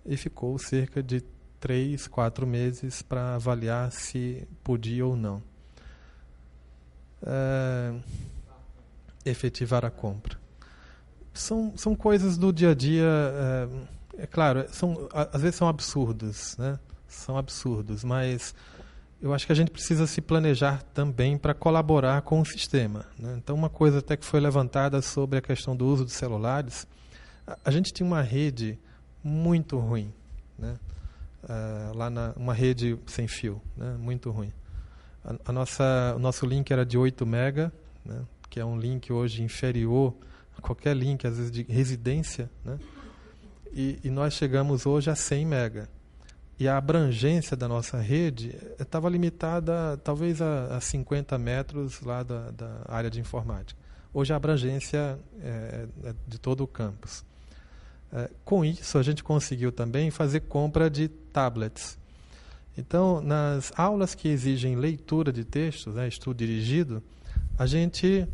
e ficou cerca de três, quatro meses para avaliar se podia ou não é, efetivar a compra são, são coisas do dia a dia. É, é claro, são, às vezes são absurdos, né? São absurdos, mas eu acho que a gente precisa se planejar também para colaborar com o sistema. Né? Então, uma coisa até que foi levantada sobre a questão do uso de celulares, a, a gente tinha uma rede muito ruim, né? Uh, lá na uma rede sem fio, né? muito ruim. A, a, nossa, o nosso link era de 8 mega, né? que é um link hoje inferior qualquer link, às vezes de residência, né? E, e nós chegamos hoje a 100 mega. E a abrangência da nossa rede estava eh, limitada talvez a, a, 50 metros lá da, da, área de informática. Hoje a abrangência é, é de todo o campus. É, com isso, a gente conseguiu também fazer compra de tablets. Então, nas aulas que exigem leitura de textos, né, estudo dirigido, a gente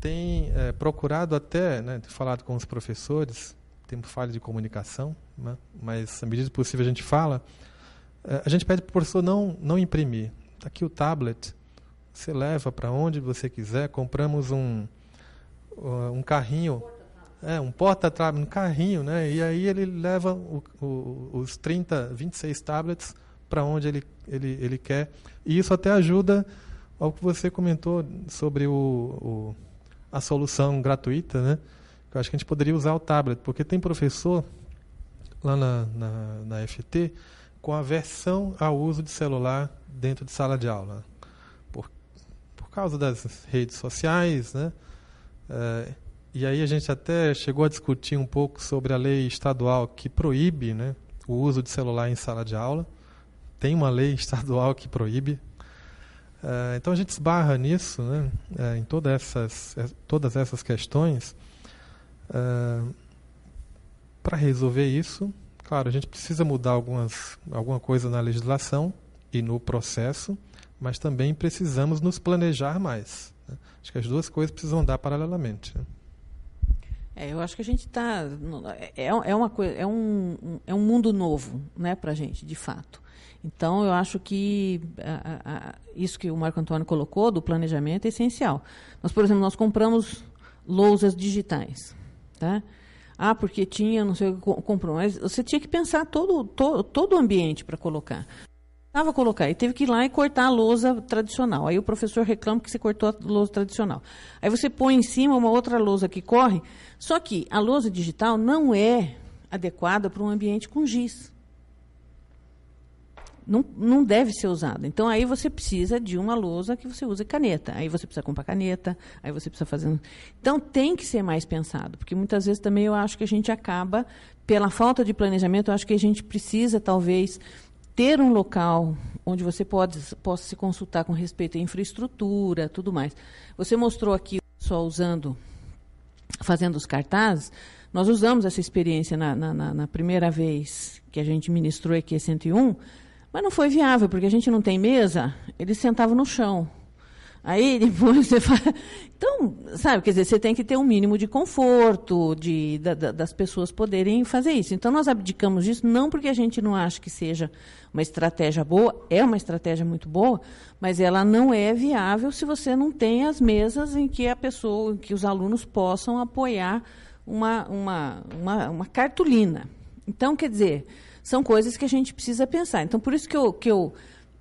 tem é, procurado até, né, falado com os professores, temos falha de comunicação, né, mas à medida do possível a gente fala, é, a gente pede para o professor não, não imprimir. Tá aqui o tablet, você leva para onde você quiser, compramos um, uh, um carrinho, é, um porta-tablet, um carrinho, né, e aí ele leva o, o, os 30, 26 tablets para onde ele, ele, ele quer, e isso até ajuda ao que você comentou sobre o, o a solução gratuita, né? Eu acho que a gente poderia usar o tablet, porque tem professor lá na, na, na FT com aversão ao uso de celular dentro de sala de aula. Por, por causa das redes sociais, né? É, e aí a gente até chegou a discutir um pouco sobre a lei estadual que proíbe né, o uso de celular em sala de aula. Tem uma lei estadual que proíbe, é, então a gente esbarra nisso, né? É, em todas essas, é, todas essas questões. Para resolver isso, claro, a gente precisa mudar algumas, alguma coisa na legislação e no processo, mas também precisamos nos planejar mais. Né? Acho que as duas coisas precisam andar paralelamente. Né? É, eu acho que a gente está. É, é, uma coisa, é, um, é um mundo novo né, para a gente, de fato. Então, eu acho que a, eh, a, eh, eh, isso que o Marco Antônio colocou do planejamento é essencial. Nós, por exemplo, nós compramos lousas digitais, tá? Ah, porque tinha, não sei o que comprou. Mas você tinha que pensar todo, todo, todo o ambiente para colocar. Tava colocar e teve que ir lá e cortar a lousa tradicional. Aí o professor reclama que você cortou a lousa tradicional. Aí você põe em cima uma outra lousa que corre. Só que a lousa digital não é adequada para um ambiente com giz não, não deve ser usado. Então, aí você precisa de uma lousa que você use caneta. Aí você precisa comprar caneta, aí você precisa fazer... Então, tem que ser mais pensado, porque muitas vezes também eu acho que a gente acaba, pela falta de planejamento, eu acho que a gente precisa, talvez, ter um local onde você pode, possa se consultar com respeito à infraestrutura, tudo mais. Você mostrou aqui, só usando, fazendo os cartazes, nós usamos essa experiência na, na, na, primeira vez que a gente ministrou aqui 101, mas não foi viável, porque a gente não tem mesa, ele sentava no chão. Aí depois você fala. Então, sabe, quer dizer, você tem que ter um mínimo de conforto, de, da, da, das pessoas poderem fazer isso. Então, nós abdicamos disso, não porque a gente não acha que seja uma estratégia boa, é uma estratégia muito boa, mas ela não é viável se você não tem as mesas em que a pessoa, que os alunos possam apoiar uma, uma, uma, uma cartolina. Então, quer dizer, são coisas que a gente precisa pensar. Então, por isso que eu, que eu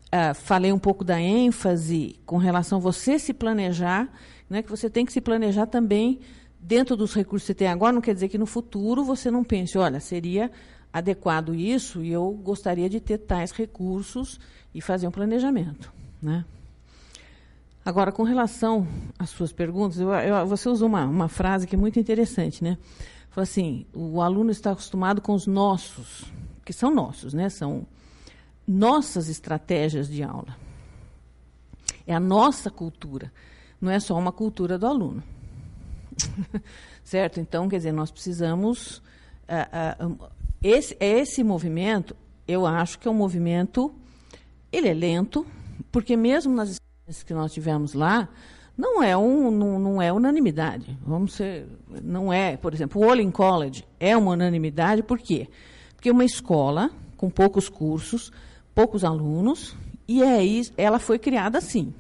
uh, falei um pouco da ênfase com relação a você se planejar, né, que você tem que se planejar também dentro dos recursos que você tem agora. Não quer dizer que no futuro você não pense, olha, seria adequado isso e eu gostaria de ter tais recursos e fazer um planejamento. Né? Agora, com relação às suas perguntas, eu, eu, você usou uma, uma, frase que é muito interessante, né? Falou assim, o aluno está acostumado com os nossos que são nossos, né? São nossas estratégias de aula. É a nossa cultura, não é só uma cultura do aluno. certo? Então, quer dizer, nós precisamos. Uh, uh, esse, esse movimento, eu acho que é um movimento. Ele é lento, porque mesmo nas experiências que nós tivemos lá, não é, um, não, não é unanimidade. Vamos ser. Não é, por exemplo, o Olin College é uma unanimidade, por quê? Porque porque uma escola com poucos cursos, poucos alunos, e é isso, ela foi criada assim,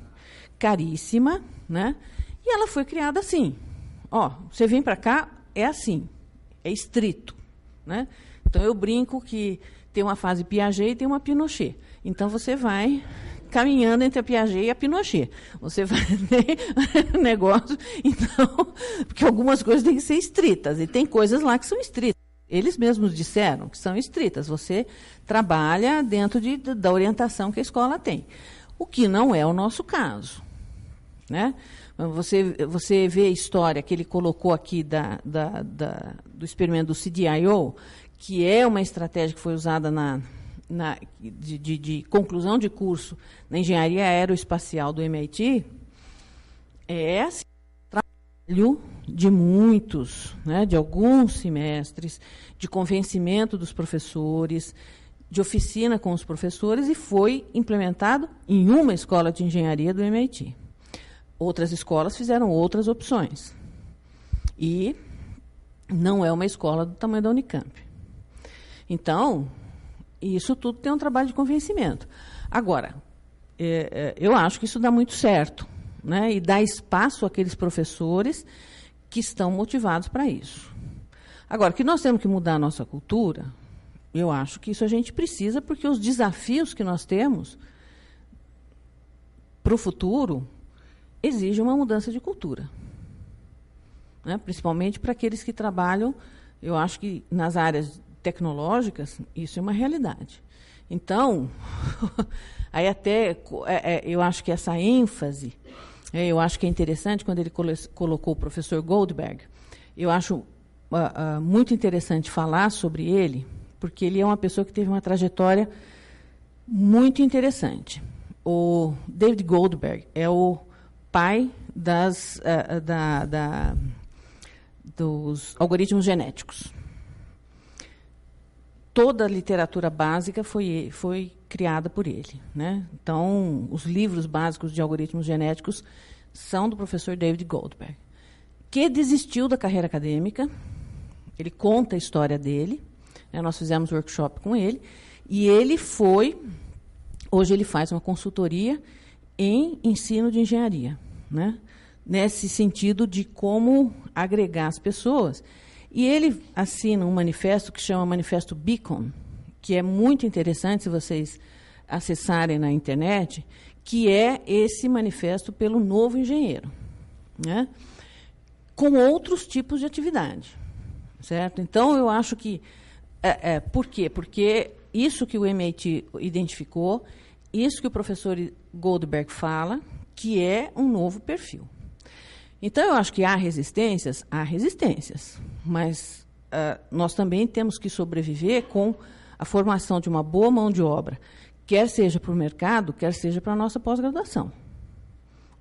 caríssima, né? E ela foi criada assim. Ó, você vem para cá, é assim, é estrito, né? Então eu brinco que tem uma fase Piaget e tem uma Pinochet. Então você vai caminhando entre a Piaget e a Pinochet. Você vai negócio, então, porque algumas coisas têm que ser estritas e tem coisas lá que são estritas. Eles mesmos disseram que são estritas. Você trabalha dentro de, da orientação que a escola tem. O que não é o nosso caso. Né? Você, você vê a história que ele colocou aqui da, da, da, do experimento do CDIO, que é uma estratégia que foi usada na, na de, de, de, conclusão de curso na engenharia aeroespacial do MIT. É assim, trabalho de muitos, né, de alguns semestres, de convencimento dos professores, de oficina com os professores e foi implementado em uma escola de engenharia do MIT. Outras escolas fizeram outras opções. E não é uma escola do tamanho da Unicamp. Então, isso tudo tem um trabalho de convencimento. Agora, é, é, eu acho que isso dá muito certo, né? e dá espaço àqueles professores que estão motivados para isso. Agora, que nós temos que mudar a nossa cultura, eu acho que isso a gente precisa, porque os desafios que nós temos para o futuro exigem uma mudança de cultura. Né? Principalmente para aqueles que trabalham, eu acho que nas áreas tecnológicas, isso é uma realidade. Então, aí até é, é, eu acho que essa ênfase é, eu acho que é interessante quando ele colocou o professor Goldberg. Eu acho uh, uh, muito interessante falar sobre ele, porque ele é uma pessoa que teve uma trajetória muito interessante. O David Goldberg é o pai das, uh, da, da, dos algoritmos genéticos. Toda a literatura básica foi, foi criada por ele. Né? Então, os livros básicos de algoritmos genéticos são do professor David Goldberg, que desistiu da carreira acadêmica. Ele conta a história dele. Né? Nós fizemos workshop com ele. E ele foi. Hoje, ele faz uma consultoria em ensino de engenharia. Né? Nesse sentido de como agregar as pessoas. E ele assina um manifesto que chama Manifesto Beacon que é muito interessante se vocês acessarem na internet, que é esse manifesto pelo novo engenheiro, né? com outros tipos de atividade. Certo? Então, eu acho que. É, é, por quê? Porque isso que o MIT identificou, isso que o professor Goldberg fala, que é um novo perfil. Então, eu acho que há resistências? Há resistências. Mas uh, nós também temos que sobreviver com a formação de uma boa mão de obra, quer seja para o mercado, quer seja para a nossa pós-graduação,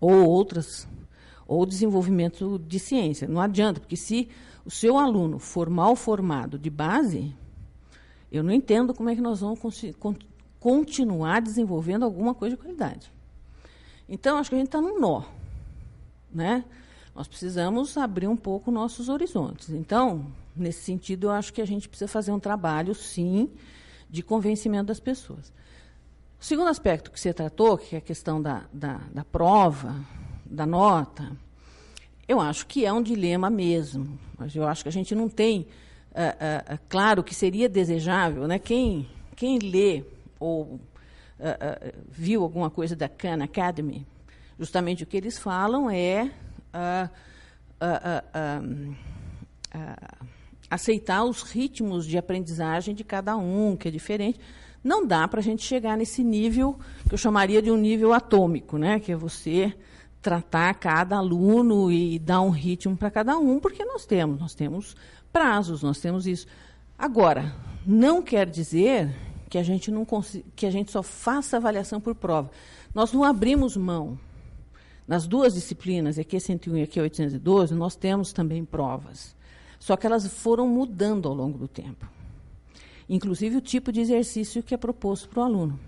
ou outras, ou desenvolvimento de ciência. Não adianta, porque se o seu aluno for mal formado de base, eu não entendo como é que nós vamos continuar desenvolvendo alguma coisa de qualidade. Então, acho que a gente está num nó. Né? Nós precisamos abrir um pouco nossos horizontes. Então, Nesse sentido, eu acho que a gente precisa fazer um trabalho, sim, de convencimento das pessoas. O segundo aspecto que você tratou, que é a questão da, da, da prova, da nota, eu acho que é um dilema mesmo. Mas eu acho que a gente não tem. Uh, uh, claro que seria desejável, né? quem, quem lê ou Uh, uh, viu alguma coisa da Khan Academy, justamente o que eles falam é uh, aceitar os ritmos de aprendizagem de cada um, que é diferente. Não dá para a gente chegar nesse nível que eu chamaria de um nível atômico, né? que é você tratar cada aluno e dar um ritmo para cada um, porque nós temos, nós temos prazos, nós temos isso. Agora, não quer dizer que a gente não que a gente só faça avaliação por prova. Nós não abrimos mão. Nas duas disciplinas, aqui é 101 e aqui é 812, nós temos também provas. Só que elas foram mudando ao longo do tempo. Inclusive o tipo de exercício que é proposto para o aluno.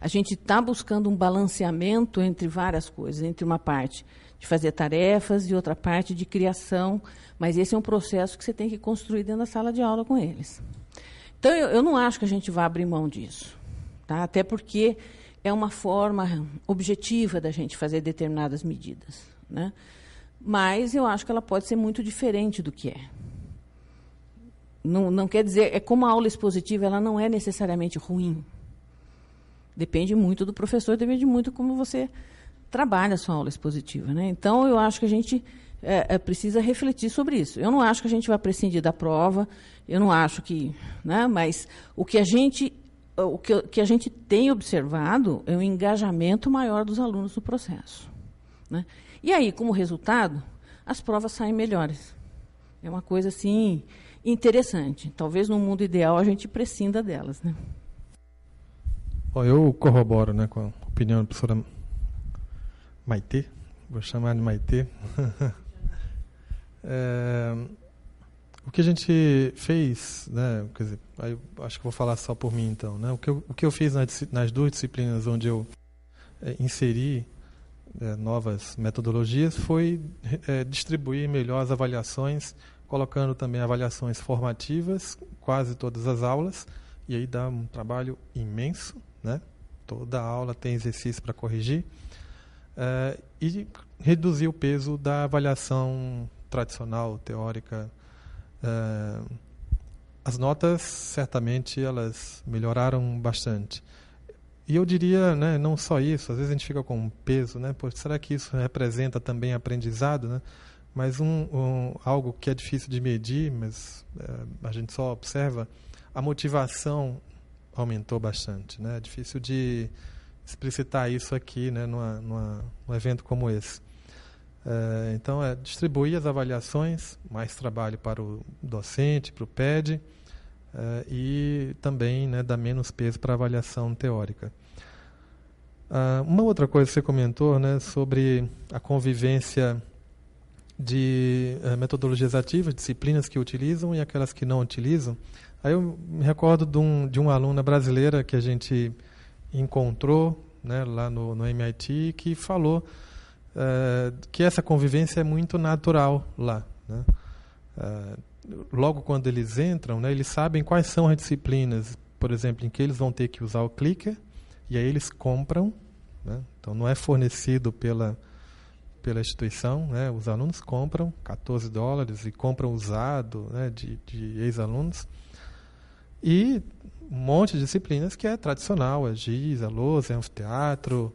A gente está buscando um balanceamento entre várias coisas, entre uma parte de fazer tarefas e outra parte de criação, mas esse é um processo que você tem que construir dentro da sala de aula com eles. Então, eu, eu não acho que a gente vá abrir mão disso, tá? até porque é uma forma objetiva da gente fazer determinadas medidas. Né? Mas eu acho que ela pode ser muito diferente do que é. Não, não quer dizer, é como a aula expositiva, ela não é necessariamente ruim. Depende muito do professor, depende muito como você trabalha a sua aula expositiva. Né? Então, eu acho que a gente é, é, precisa refletir sobre isso. Eu não acho que a gente vai prescindir da prova, eu não acho que. Né? Mas o que a gente. O que, que a gente tem observado é um engajamento maior dos alunos no processo. Né? E aí, como resultado, as provas saem melhores. É uma coisa assim interessante. Talvez no mundo ideal a gente prescinda delas, né? Bom, eu corroboro, né, com a opinião da professora Maite. Vou chamar de Maite. é, o que a gente fez, né, quer dizer, acho que vou falar só por mim então, né? O que eu, o que eu fiz nas, nas duas disciplinas onde eu é, inseri é, novas metodologias foi é, distribuir melhor as avaliações, colocando também avaliações formativas, quase todas as aulas, e aí dá um trabalho imenso, né? Toda aula tem exercício para corrigir. É, e reduzir o peso da avaliação tradicional, teórica. É, as notas, certamente, elas melhoraram bastante. E eu diria, né, não só isso, às vezes a gente fica com um peso, né? Pô, será que isso representa também aprendizado, né? Mas um, um algo que é difícil de medir, mas é, a gente só observa, a motivação aumentou bastante, né? É difícil de explicitar isso aqui, né, numa, numa, num evento como esse. É, então, é distribuir as avaliações, mais trabalho para o docente, para o PED, é, eh, e também né, dá menos peso para a avaliação teórica. Ah, uma outra coisa que você comentou né, sobre a convivência de eh, metodologias ativas, disciplinas que utilizam e aquelas que não utilizam. Aí eu me recordo de, um, de uma aluna brasileira que a gente encontrou né, lá no, no MIT que falou eh, que essa convivência é muito natural lá. Né? Eh, logo quando eles entram, né, eles sabem quais são as disciplinas, por exemplo, em que eles vão ter que usar o clicker e aí eles compram, né? então não é fornecido pela, pela instituição, né? os alunos compram 14 dólares e compram usado né? de, de ex-alunos. E um monte de disciplinas que é tradicional, é giz, a é lousa, é anfiteatro.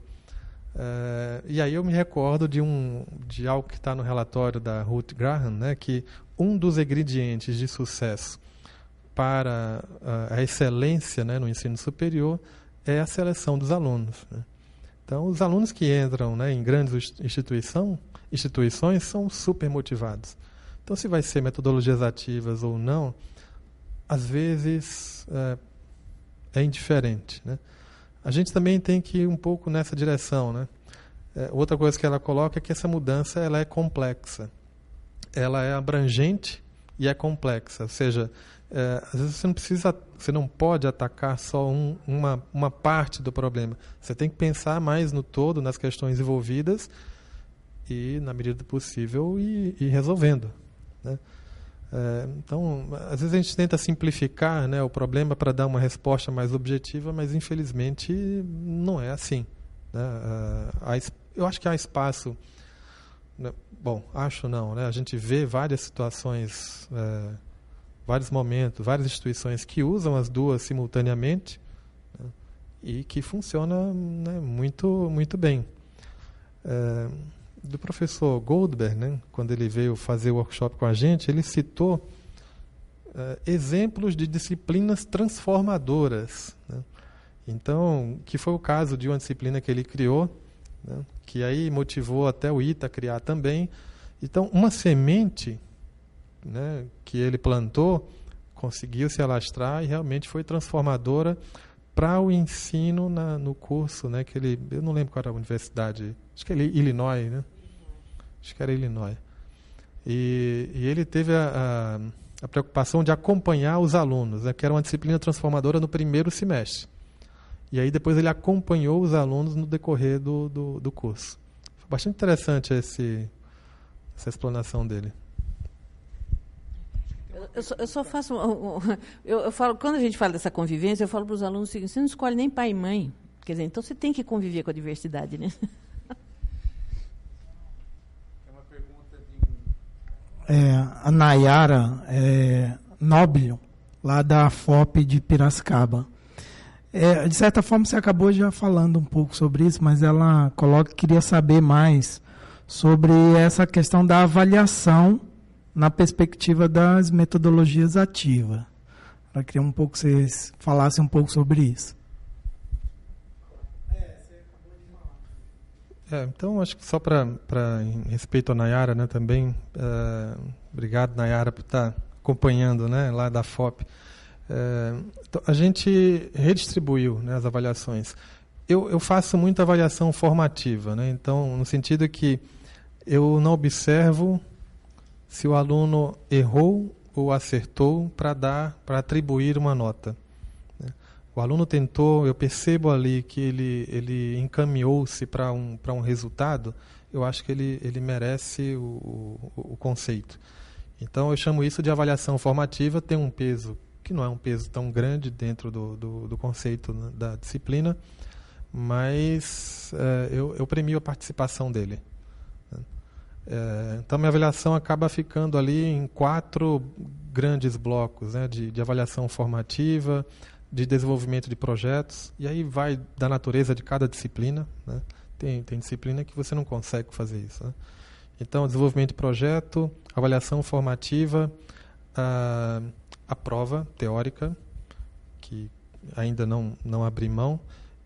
É, e aí eu me recordo de, um, de algo que está no relatório da Ruth Graham, né, que um dos ingredientes de sucesso para ah, a excelência né, no ensino superior é a seleção dos alunos. Né? Então, os alunos que entram né, em grandes instituição, instituições são super motivados. Então, se vai ser metodologias ativas ou não, às vezes é, é indiferente. Né? A gente também tem que ir um pouco nessa direção. Né? É, outra coisa que ela coloca é que essa mudança ela é complexa. Ela é abrangente e é complexa. Ou seja, é, às vezes você não precisa, você não pode atacar só um, uma, uma parte do problema. Você tem que pensar mais no todo, nas questões envolvidas e, na medida do possível, e, resolvendo. Né? É, então, às vezes a gente tenta simplificar né, o problema para dar uma resposta mais objetiva, mas infelizmente não é assim. Né? É, eu acho que há espaço. Né? Bom, acho não. Né? A gente vê várias situações. É, vários momentos, várias instituições que usam as duas simultaneamente né, e que funciona né, muito, muito bem. É, do professor Goldberg, né, quando ele veio fazer o workshop com a gente, ele citou é, exemplos de disciplinas transformadoras. Né. Então, que foi o caso de uma disciplina que ele criou, né, que aí motivou até o ITA a criar também. Então, uma semente né, que ele plantou conseguiu se alastrar e realmente foi transformadora para o ensino na, no curso, né? Que ele, eu não lembro qual era a universidade, acho que era é Illinois, né? Acho que era Illinois. E, e ele teve a, a, a, preocupação de acompanhar os alunos, né? Que era uma disciplina transformadora no primeiro semestre. E aí depois ele acompanhou os alunos no decorrer do, do, do curso. Foi bastante interessante esse, essa explanação dele eu só, eu só faço. eu, eu, falo, quando a gente fala dessa convivência, eu falo para os alunos o seguinte: você não escolhe nem pai e mãe. Quer dizer, então você tem que conviver com a diversidade, né? É uma pergunta de. É, a Nayara é, lá da FOP de Piracicaba. É, de certa forma, você acabou já falando um pouco sobre isso, mas ela coloca que queria saber mais sobre essa questão da avaliação na perspectiva das metodologias ativas. Para queria um pouco que vocês falassem um pouco sobre isso. É, então, acho que só para respeito a Nayara né, também, é, obrigado Nayara por estar tá acompanhando né, lá da FOP. É, então, a gente redistribuiu né, as avaliações. Eu, eu, faço muita avaliação formativa, né? então, no sentido que eu não observo se o aluno errou ou acertou para dar, para atribuir uma nota. Né? O aluno tentou, eu percebo ali que ele, ele encaminhou-se para um, um resultado, eu acho que ele, ele merece o, o, o conceito. Então eu chamo isso de avaliação formativa, tem um peso que não é um peso tão grande dentro do, do, do conceito da disciplina, mas é, eu, eu premio a participação dele. É, então, minha avaliação acaba ficando ali em quatro grandes blocos né, de, de avaliação formativa, de desenvolvimento de projetos, e aí vai da natureza de cada disciplina. Né? Tem, tem disciplina que você não consegue fazer isso. Né? Então, desenvolvimento de projeto, avaliação formativa, a, a prova teórica, que ainda não, não abri mão,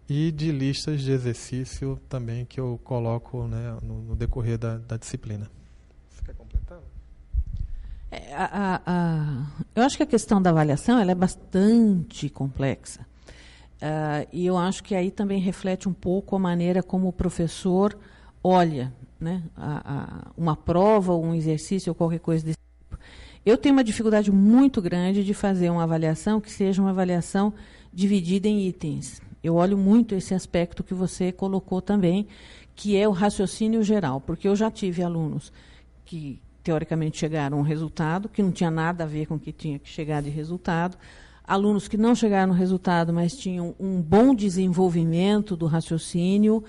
e de listas de exercício também que eu coloco né, no, no, decorrer da, da, disciplina. Você quer completar? É, a, a, eu acho que a questão da avaliação ela é bastante complexa. Uh, e eu acho que aí também reflete um pouco a maneira como o professor olha né, a, uma prova, um exercício ou qualquer coisa desse tipo. Eu tenho uma dificuldade muito grande de fazer uma avaliação que seja uma avaliação dividida em itens. Eu olho muito esse aspecto que você colocou também, que é o raciocínio geral, porque eu já tive alunos que teoricamente chegaram a um resultado que não tinha nada a ver com o que tinha que chegar de resultado, alunos que não chegaram no resultado, mas tinham um bom desenvolvimento do raciocínio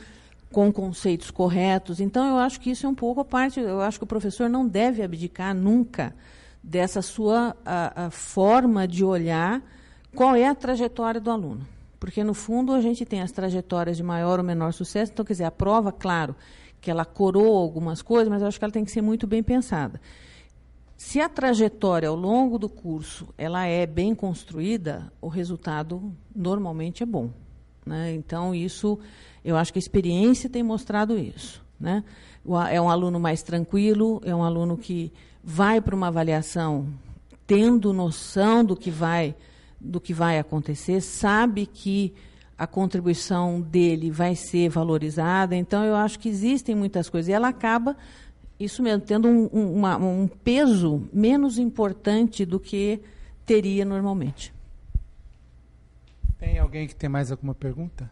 com conceitos corretos. Então eu acho que isso é um pouco a parte, eu acho que o professor não deve abdicar nunca dessa sua a, a forma de olhar qual é a trajetória do aluno. Porque, no fundo, a gente tem as trajetórias de maior ou menor sucesso. Então, quer dizer, a prova, claro, que ela coroa algumas coisas, mas eu acho que ela tem que ser muito bem pensada. Se a trajetória ao longo do curso ela é bem construída, o resultado normalmente é bom. Né? Então, isso, eu acho que a experiência tem mostrado isso. Né? É um aluno mais tranquilo, é um aluno que vai para uma avaliação tendo noção do que vai do que vai acontecer, sabe que a contribuição dele vai ser valorizada. Então, eu acho que existem muitas coisas. E ela acaba, isso mesmo, tendo um, uma, um peso menos importante do que teria normalmente. Tem alguém que tem mais alguma pergunta?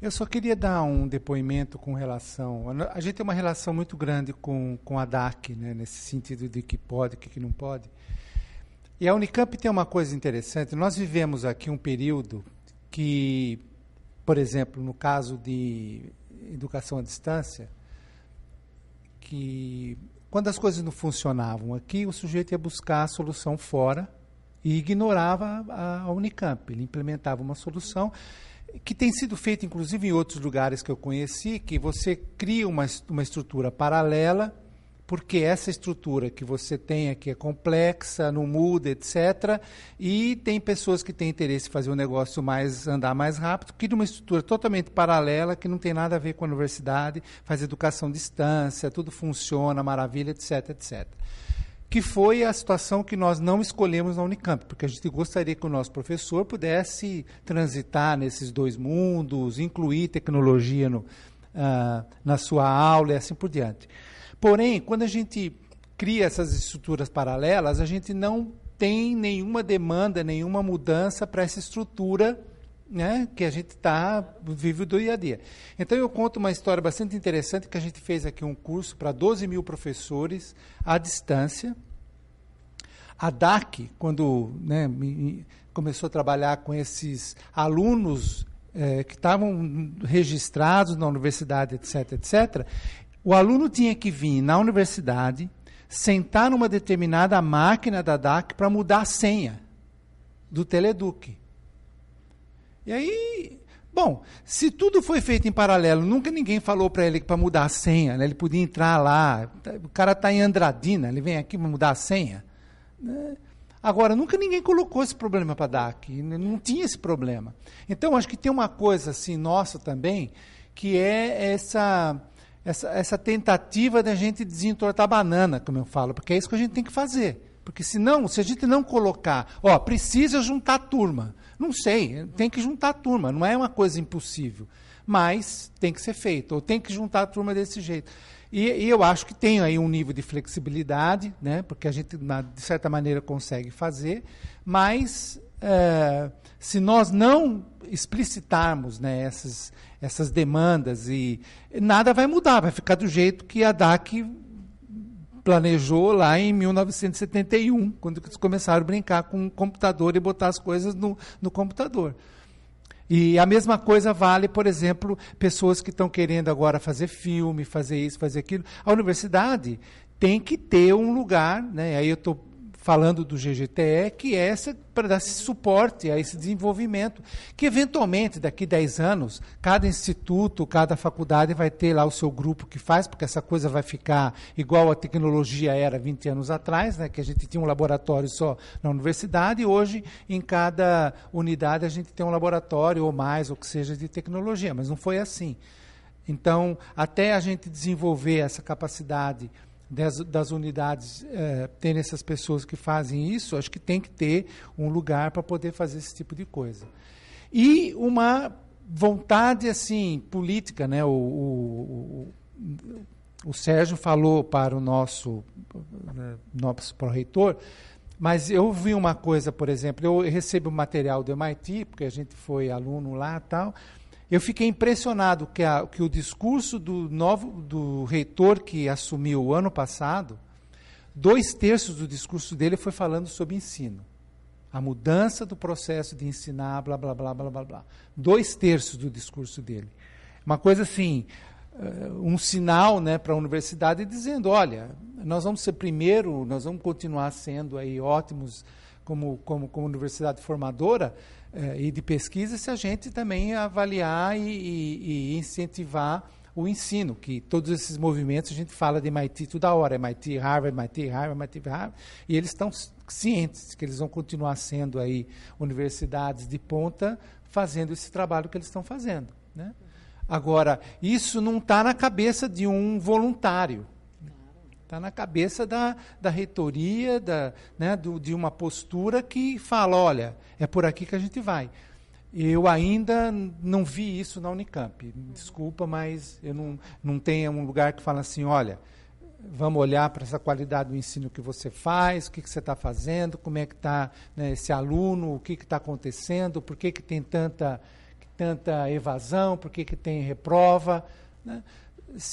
Eu só queria dar um depoimento com relação. A gente tem uma relação muito grande com, com a DAC, né, nesse sentido de que pode, que não pode. E a Unicamp tem uma coisa interessante. Nós vivemos aqui um período que, por exemplo, no caso de educação à distância, que quando as coisas não funcionavam aqui, o sujeito ia buscar a solução fora e ignorava a, a Unicamp. Ele implementava uma solução que tem sido feita, inclusive, em outros lugares que eu conheci, que você cria uma, uma estrutura paralela porque essa estrutura que você tem aqui é complexa, não muda, etc. E tem pessoas que têm interesse em fazer o um negócio mais andar mais rápido, que de uma estrutura totalmente paralela, que não tem nada a ver com a universidade, faz educação à distância, tudo funciona, maravilha, etc, etc. Que foi a situação que nós não escolhemos na Unicamp, porque a gente gostaria que o nosso professor pudesse transitar nesses dois mundos, incluir tecnologia no, uh, na sua aula e assim por diante. Porém, quando a gente cria essas estruturas paralelas, a gente não tem nenhuma demanda, nenhuma mudança para essa estrutura né, que a gente tá, vive do dia a dia. Então, eu conto uma história bastante interessante que a gente fez aqui um curso para 12 mil professores à distância. A DAC, quando né, me, começou a trabalhar com esses alunos é, que estavam registrados na universidade, etc., etc., o aluno tinha que vir na universidade, sentar numa determinada máquina da DAC para mudar a senha do Teleduc. E aí, bom, se tudo foi feito em paralelo, nunca ninguém falou para ele para mudar a senha, né? ele podia entrar lá, tá, o cara está em Andradina, ele vem aqui para mudar a senha. Né? Agora, nunca ninguém colocou esse problema para a DAC, né? não tinha esse problema. Então, acho que tem uma coisa assim nossa também, que é essa essa, essa tentativa da de gente desentortar banana, como eu falo, porque é isso que a gente tem que fazer. Porque se se a gente não colocar, ó, precisa juntar turma. Não sei, tem que juntar turma, não é uma coisa impossível. Mas tem que ser feito, ou tem que juntar a turma desse jeito. E, e eu acho que tem aí um nível de flexibilidade, né? porque a gente, na, de certa maneira, consegue fazer, mas é, se nós não explicitarmos né, essas, essas demandas, e nada vai mudar, vai ficar do jeito que a DAC planejou lá em 1971, quando eles começaram a brincar com o computador e botar as coisas no, no computador. E a mesma coisa vale, por exemplo, pessoas que estão querendo agora fazer filme, fazer isso, fazer aquilo. A universidade tem que ter um lugar, né? Aí eu estou falando do GGTE, que é essa para dar esse suporte a esse desenvolvimento, que eventualmente daqui 10 anos, cada instituto, cada faculdade vai ter lá o seu grupo que faz, porque essa coisa vai ficar igual a tecnologia era 20 anos atrás, né, que a gente tinha um laboratório só na universidade e hoje em cada unidade a gente tem um laboratório ou mais, ou que seja de tecnologia, mas não foi assim. Então, até a gente desenvolver essa capacidade das, das unidades é, eh, terem essas pessoas que fazem isso, acho que tem que ter um lugar para poder fazer esse tipo de coisa. E uma vontade assim política, né? O, o, o, o Sérgio falou para o nosso né, nosso pró-reitor, mas eu vi uma coisa, por exemplo, eu recebo material do MIT porque a gente foi aluno lá tal eu fiquei impressionado que, a, que o discurso do novo do reitor que assumiu o ano passado, dois terços do discurso dele foi falando sobre ensino. A mudança do processo de ensinar, blá, blá, blá, blá, blá, blá. Dois terços do discurso dele. Uma coisa assim, eh, um sinal né, para a universidade dizendo, olha, nós vamos ser primeiro, nós vamos continuar sendo aí ótimos como, como, como universidade formadora, é, e de pesquisa se a gente também avaliar e, e, e, incentivar o ensino, que todos esses movimentos a gente fala de MIT toda hora, MIT, Harvard, MIT, Harvard, MIT, Harvard, e eles estão cientes que eles vão continuar sendo aí universidades de ponta fazendo esse trabalho que eles estão fazendo, né? Agora, isso não está na cabeça de um voluntário. Está na cabeça da, da reitoria, da, né, do, de uma postura que fala, olha, é por aqui que a gente vai. Eu ainda não vi isso na Unicamp. Desculpa, mas eu não, não tenho um lugar que fala assim, olha, vamos olhar para essa qualidade do ensino que você faz, o que, que você está fazendo, como é que está né, esse aluno, o que está acontecendo, por que, que tem tanta, tanta evasão, por que, que tem reprova. Né?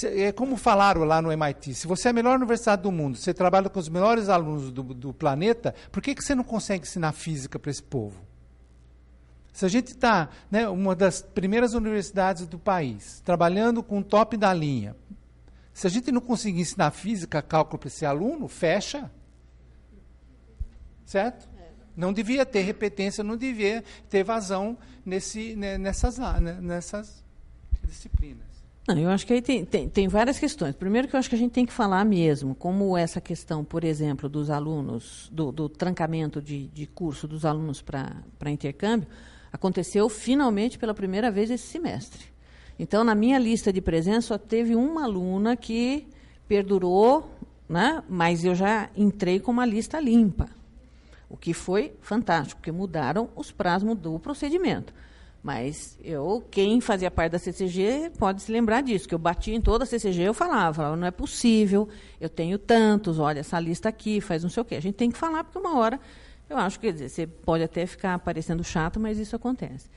é como falaram lá no MIT, se você é a melhor universidade do mundo, você trabalha com os melhores alunos do, do planeta, por que, que você não consegue ensinar física para esse povo? Se a gente está, né, uma das primeiras universidades do país, trabalhando com o top da linha, se a gente não conseguir ensinar física, cálculo para esse aluno, fecha. Certo? É. Não devia ter repetência, não devia ter vazão nesse, né, nessas, né, nessas disciplinas. Não, eu acho que aí tem, tem, tem, várias questões. Primeiro que eu acho que a gente tem que falar mesmo, como essa questão, por exemplo, dos alunos, do, do trancamento de, de curso dos alunos para intercâmbio, aconteceu finalmente pela primeira vez esse semestre. Então, na minha lista de presença, só teve uma aluna que perdurou, né? mas eu já entrei com uma lista limpa, o que foi fantástico, porque mudaram os prazos, mudou o procedimento. Mas eu, quem fazia parte da CCG pode se lembrar disso, que eu batia em toda a CCG, eu falava, falava, não é possível, eu tenho tantos, olha essa lista aqui, faz não sei o quê. A gente tem que falar, porque uma hora, eu acho que você pode até ficar parecendo chato, mas isso acontece.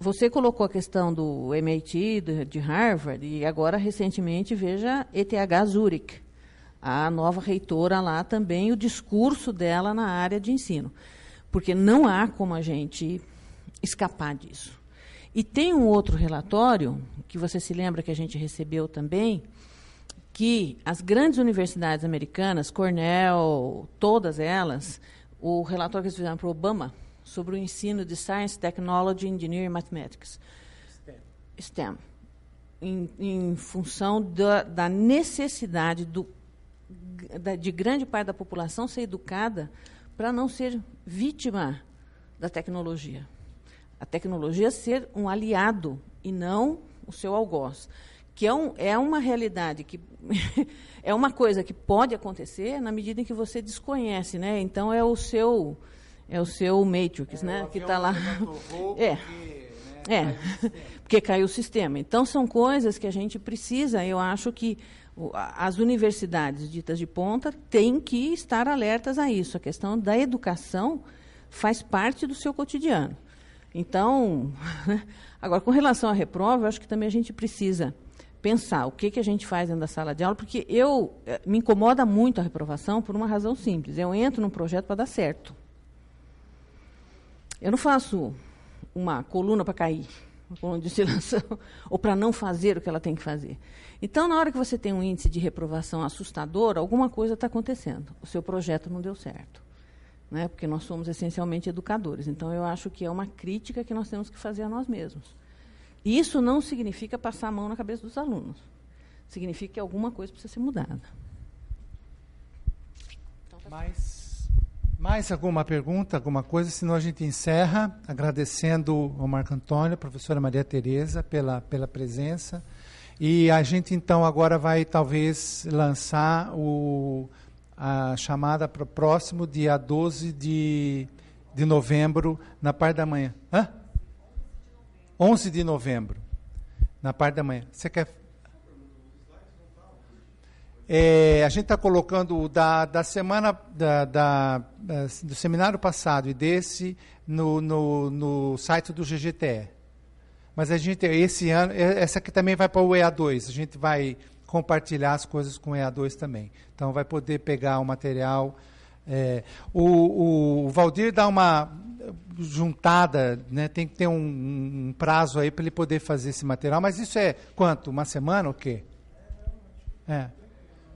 Você colocou a questão do MIT, do, de Harvard, e agora, recentemente, veja ETH Zurich, a nova reitora lá também, o discurso dela na área de ensino. Porque não há como a gente escapar disso. E tem um outro relatório, que você se lembra que a gente recebeu também, que as grandes universidades americanas, Cornell, todas elas, o relatório que eles fizeram para o Obama sobre o ensino de Science, Technology, Engineering e Mathematics. STEM. STEM. Em, em função da, da necessidade do, da, de grande parte da população ser educada para não ser vítima da tecnologia a tecnologia ser um aliado e não o seu algoz. Que é, um, é uma realidade que é uma coisa que pode acontecer na medida em que você desconhece, né? Então é o seu é o seu matrix, é, né? Que está lá. É. Porque, né, é, porque caiu o sistema. Então são coisas que a gente precisa. Eu acho que as universidades ditas de ponta têm que estar alertas a isso. A questão da educação faz parte do seu cotidiano. Então, agora, com relação à reprova, eu acho que também a gente precisa pensar o que, que a gente faz dentro da sala de aula, porque eu eh, me incomoda muito a reprovação por uma razão simples. Eu entro num projeto para dar certo. Eu não faço uma coluna para cair, uma coluna de oscilação, ou para não fazer o que ela tem que fazer. Então, na hora que você tem um índice de reprovação assustador, alguma coisa está acontecendo. O seu projeto não deu certo né? porque nós somos essencialmente educadores. Então, eu acho que é uma crítica que nós temos que fazer a nós mesmos. Isso não significa passar a mão na cabeça dos alunos. Significa que alguma coisa precisa ser mudada. Então, tá mais, mais alguma pergunta, alguma coisa? Senão a gente encerra agradecendo ao Marco Antônio, à professora Maria Tereza, pela, pela presença. E a gente, então, agora vai talvez lançar o a chamada para próximo dia 12 de, de novembro, na parte da manhã. Hã? 11 de novembro, na parte da manhã. Você quer. É, a gente está colocando o da, da semana da, da, do seminário passado e desse no, no, no site do GGTE. Mas a gente, esse ano, é, essa aqui também vai para o EA2. A gente vai compartilhar as coisas com o EA2 também. Então vai poder pegar o material. É, o, o, Valdir dá uma juntada, né, tem que ter um, um prazo aí para ele poder fazer esse material, mas isso é quanto? Uma semana ou quê? É.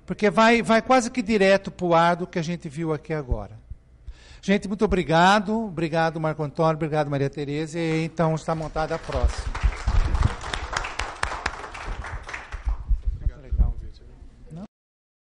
Porque vai, vai quase que direto para o ar do que a gente viu aqui agora. Gente, muito obrigado. Obrigado, Marco Antônio. Obrigado, Maria Tereza. E, então, está montada a próxima.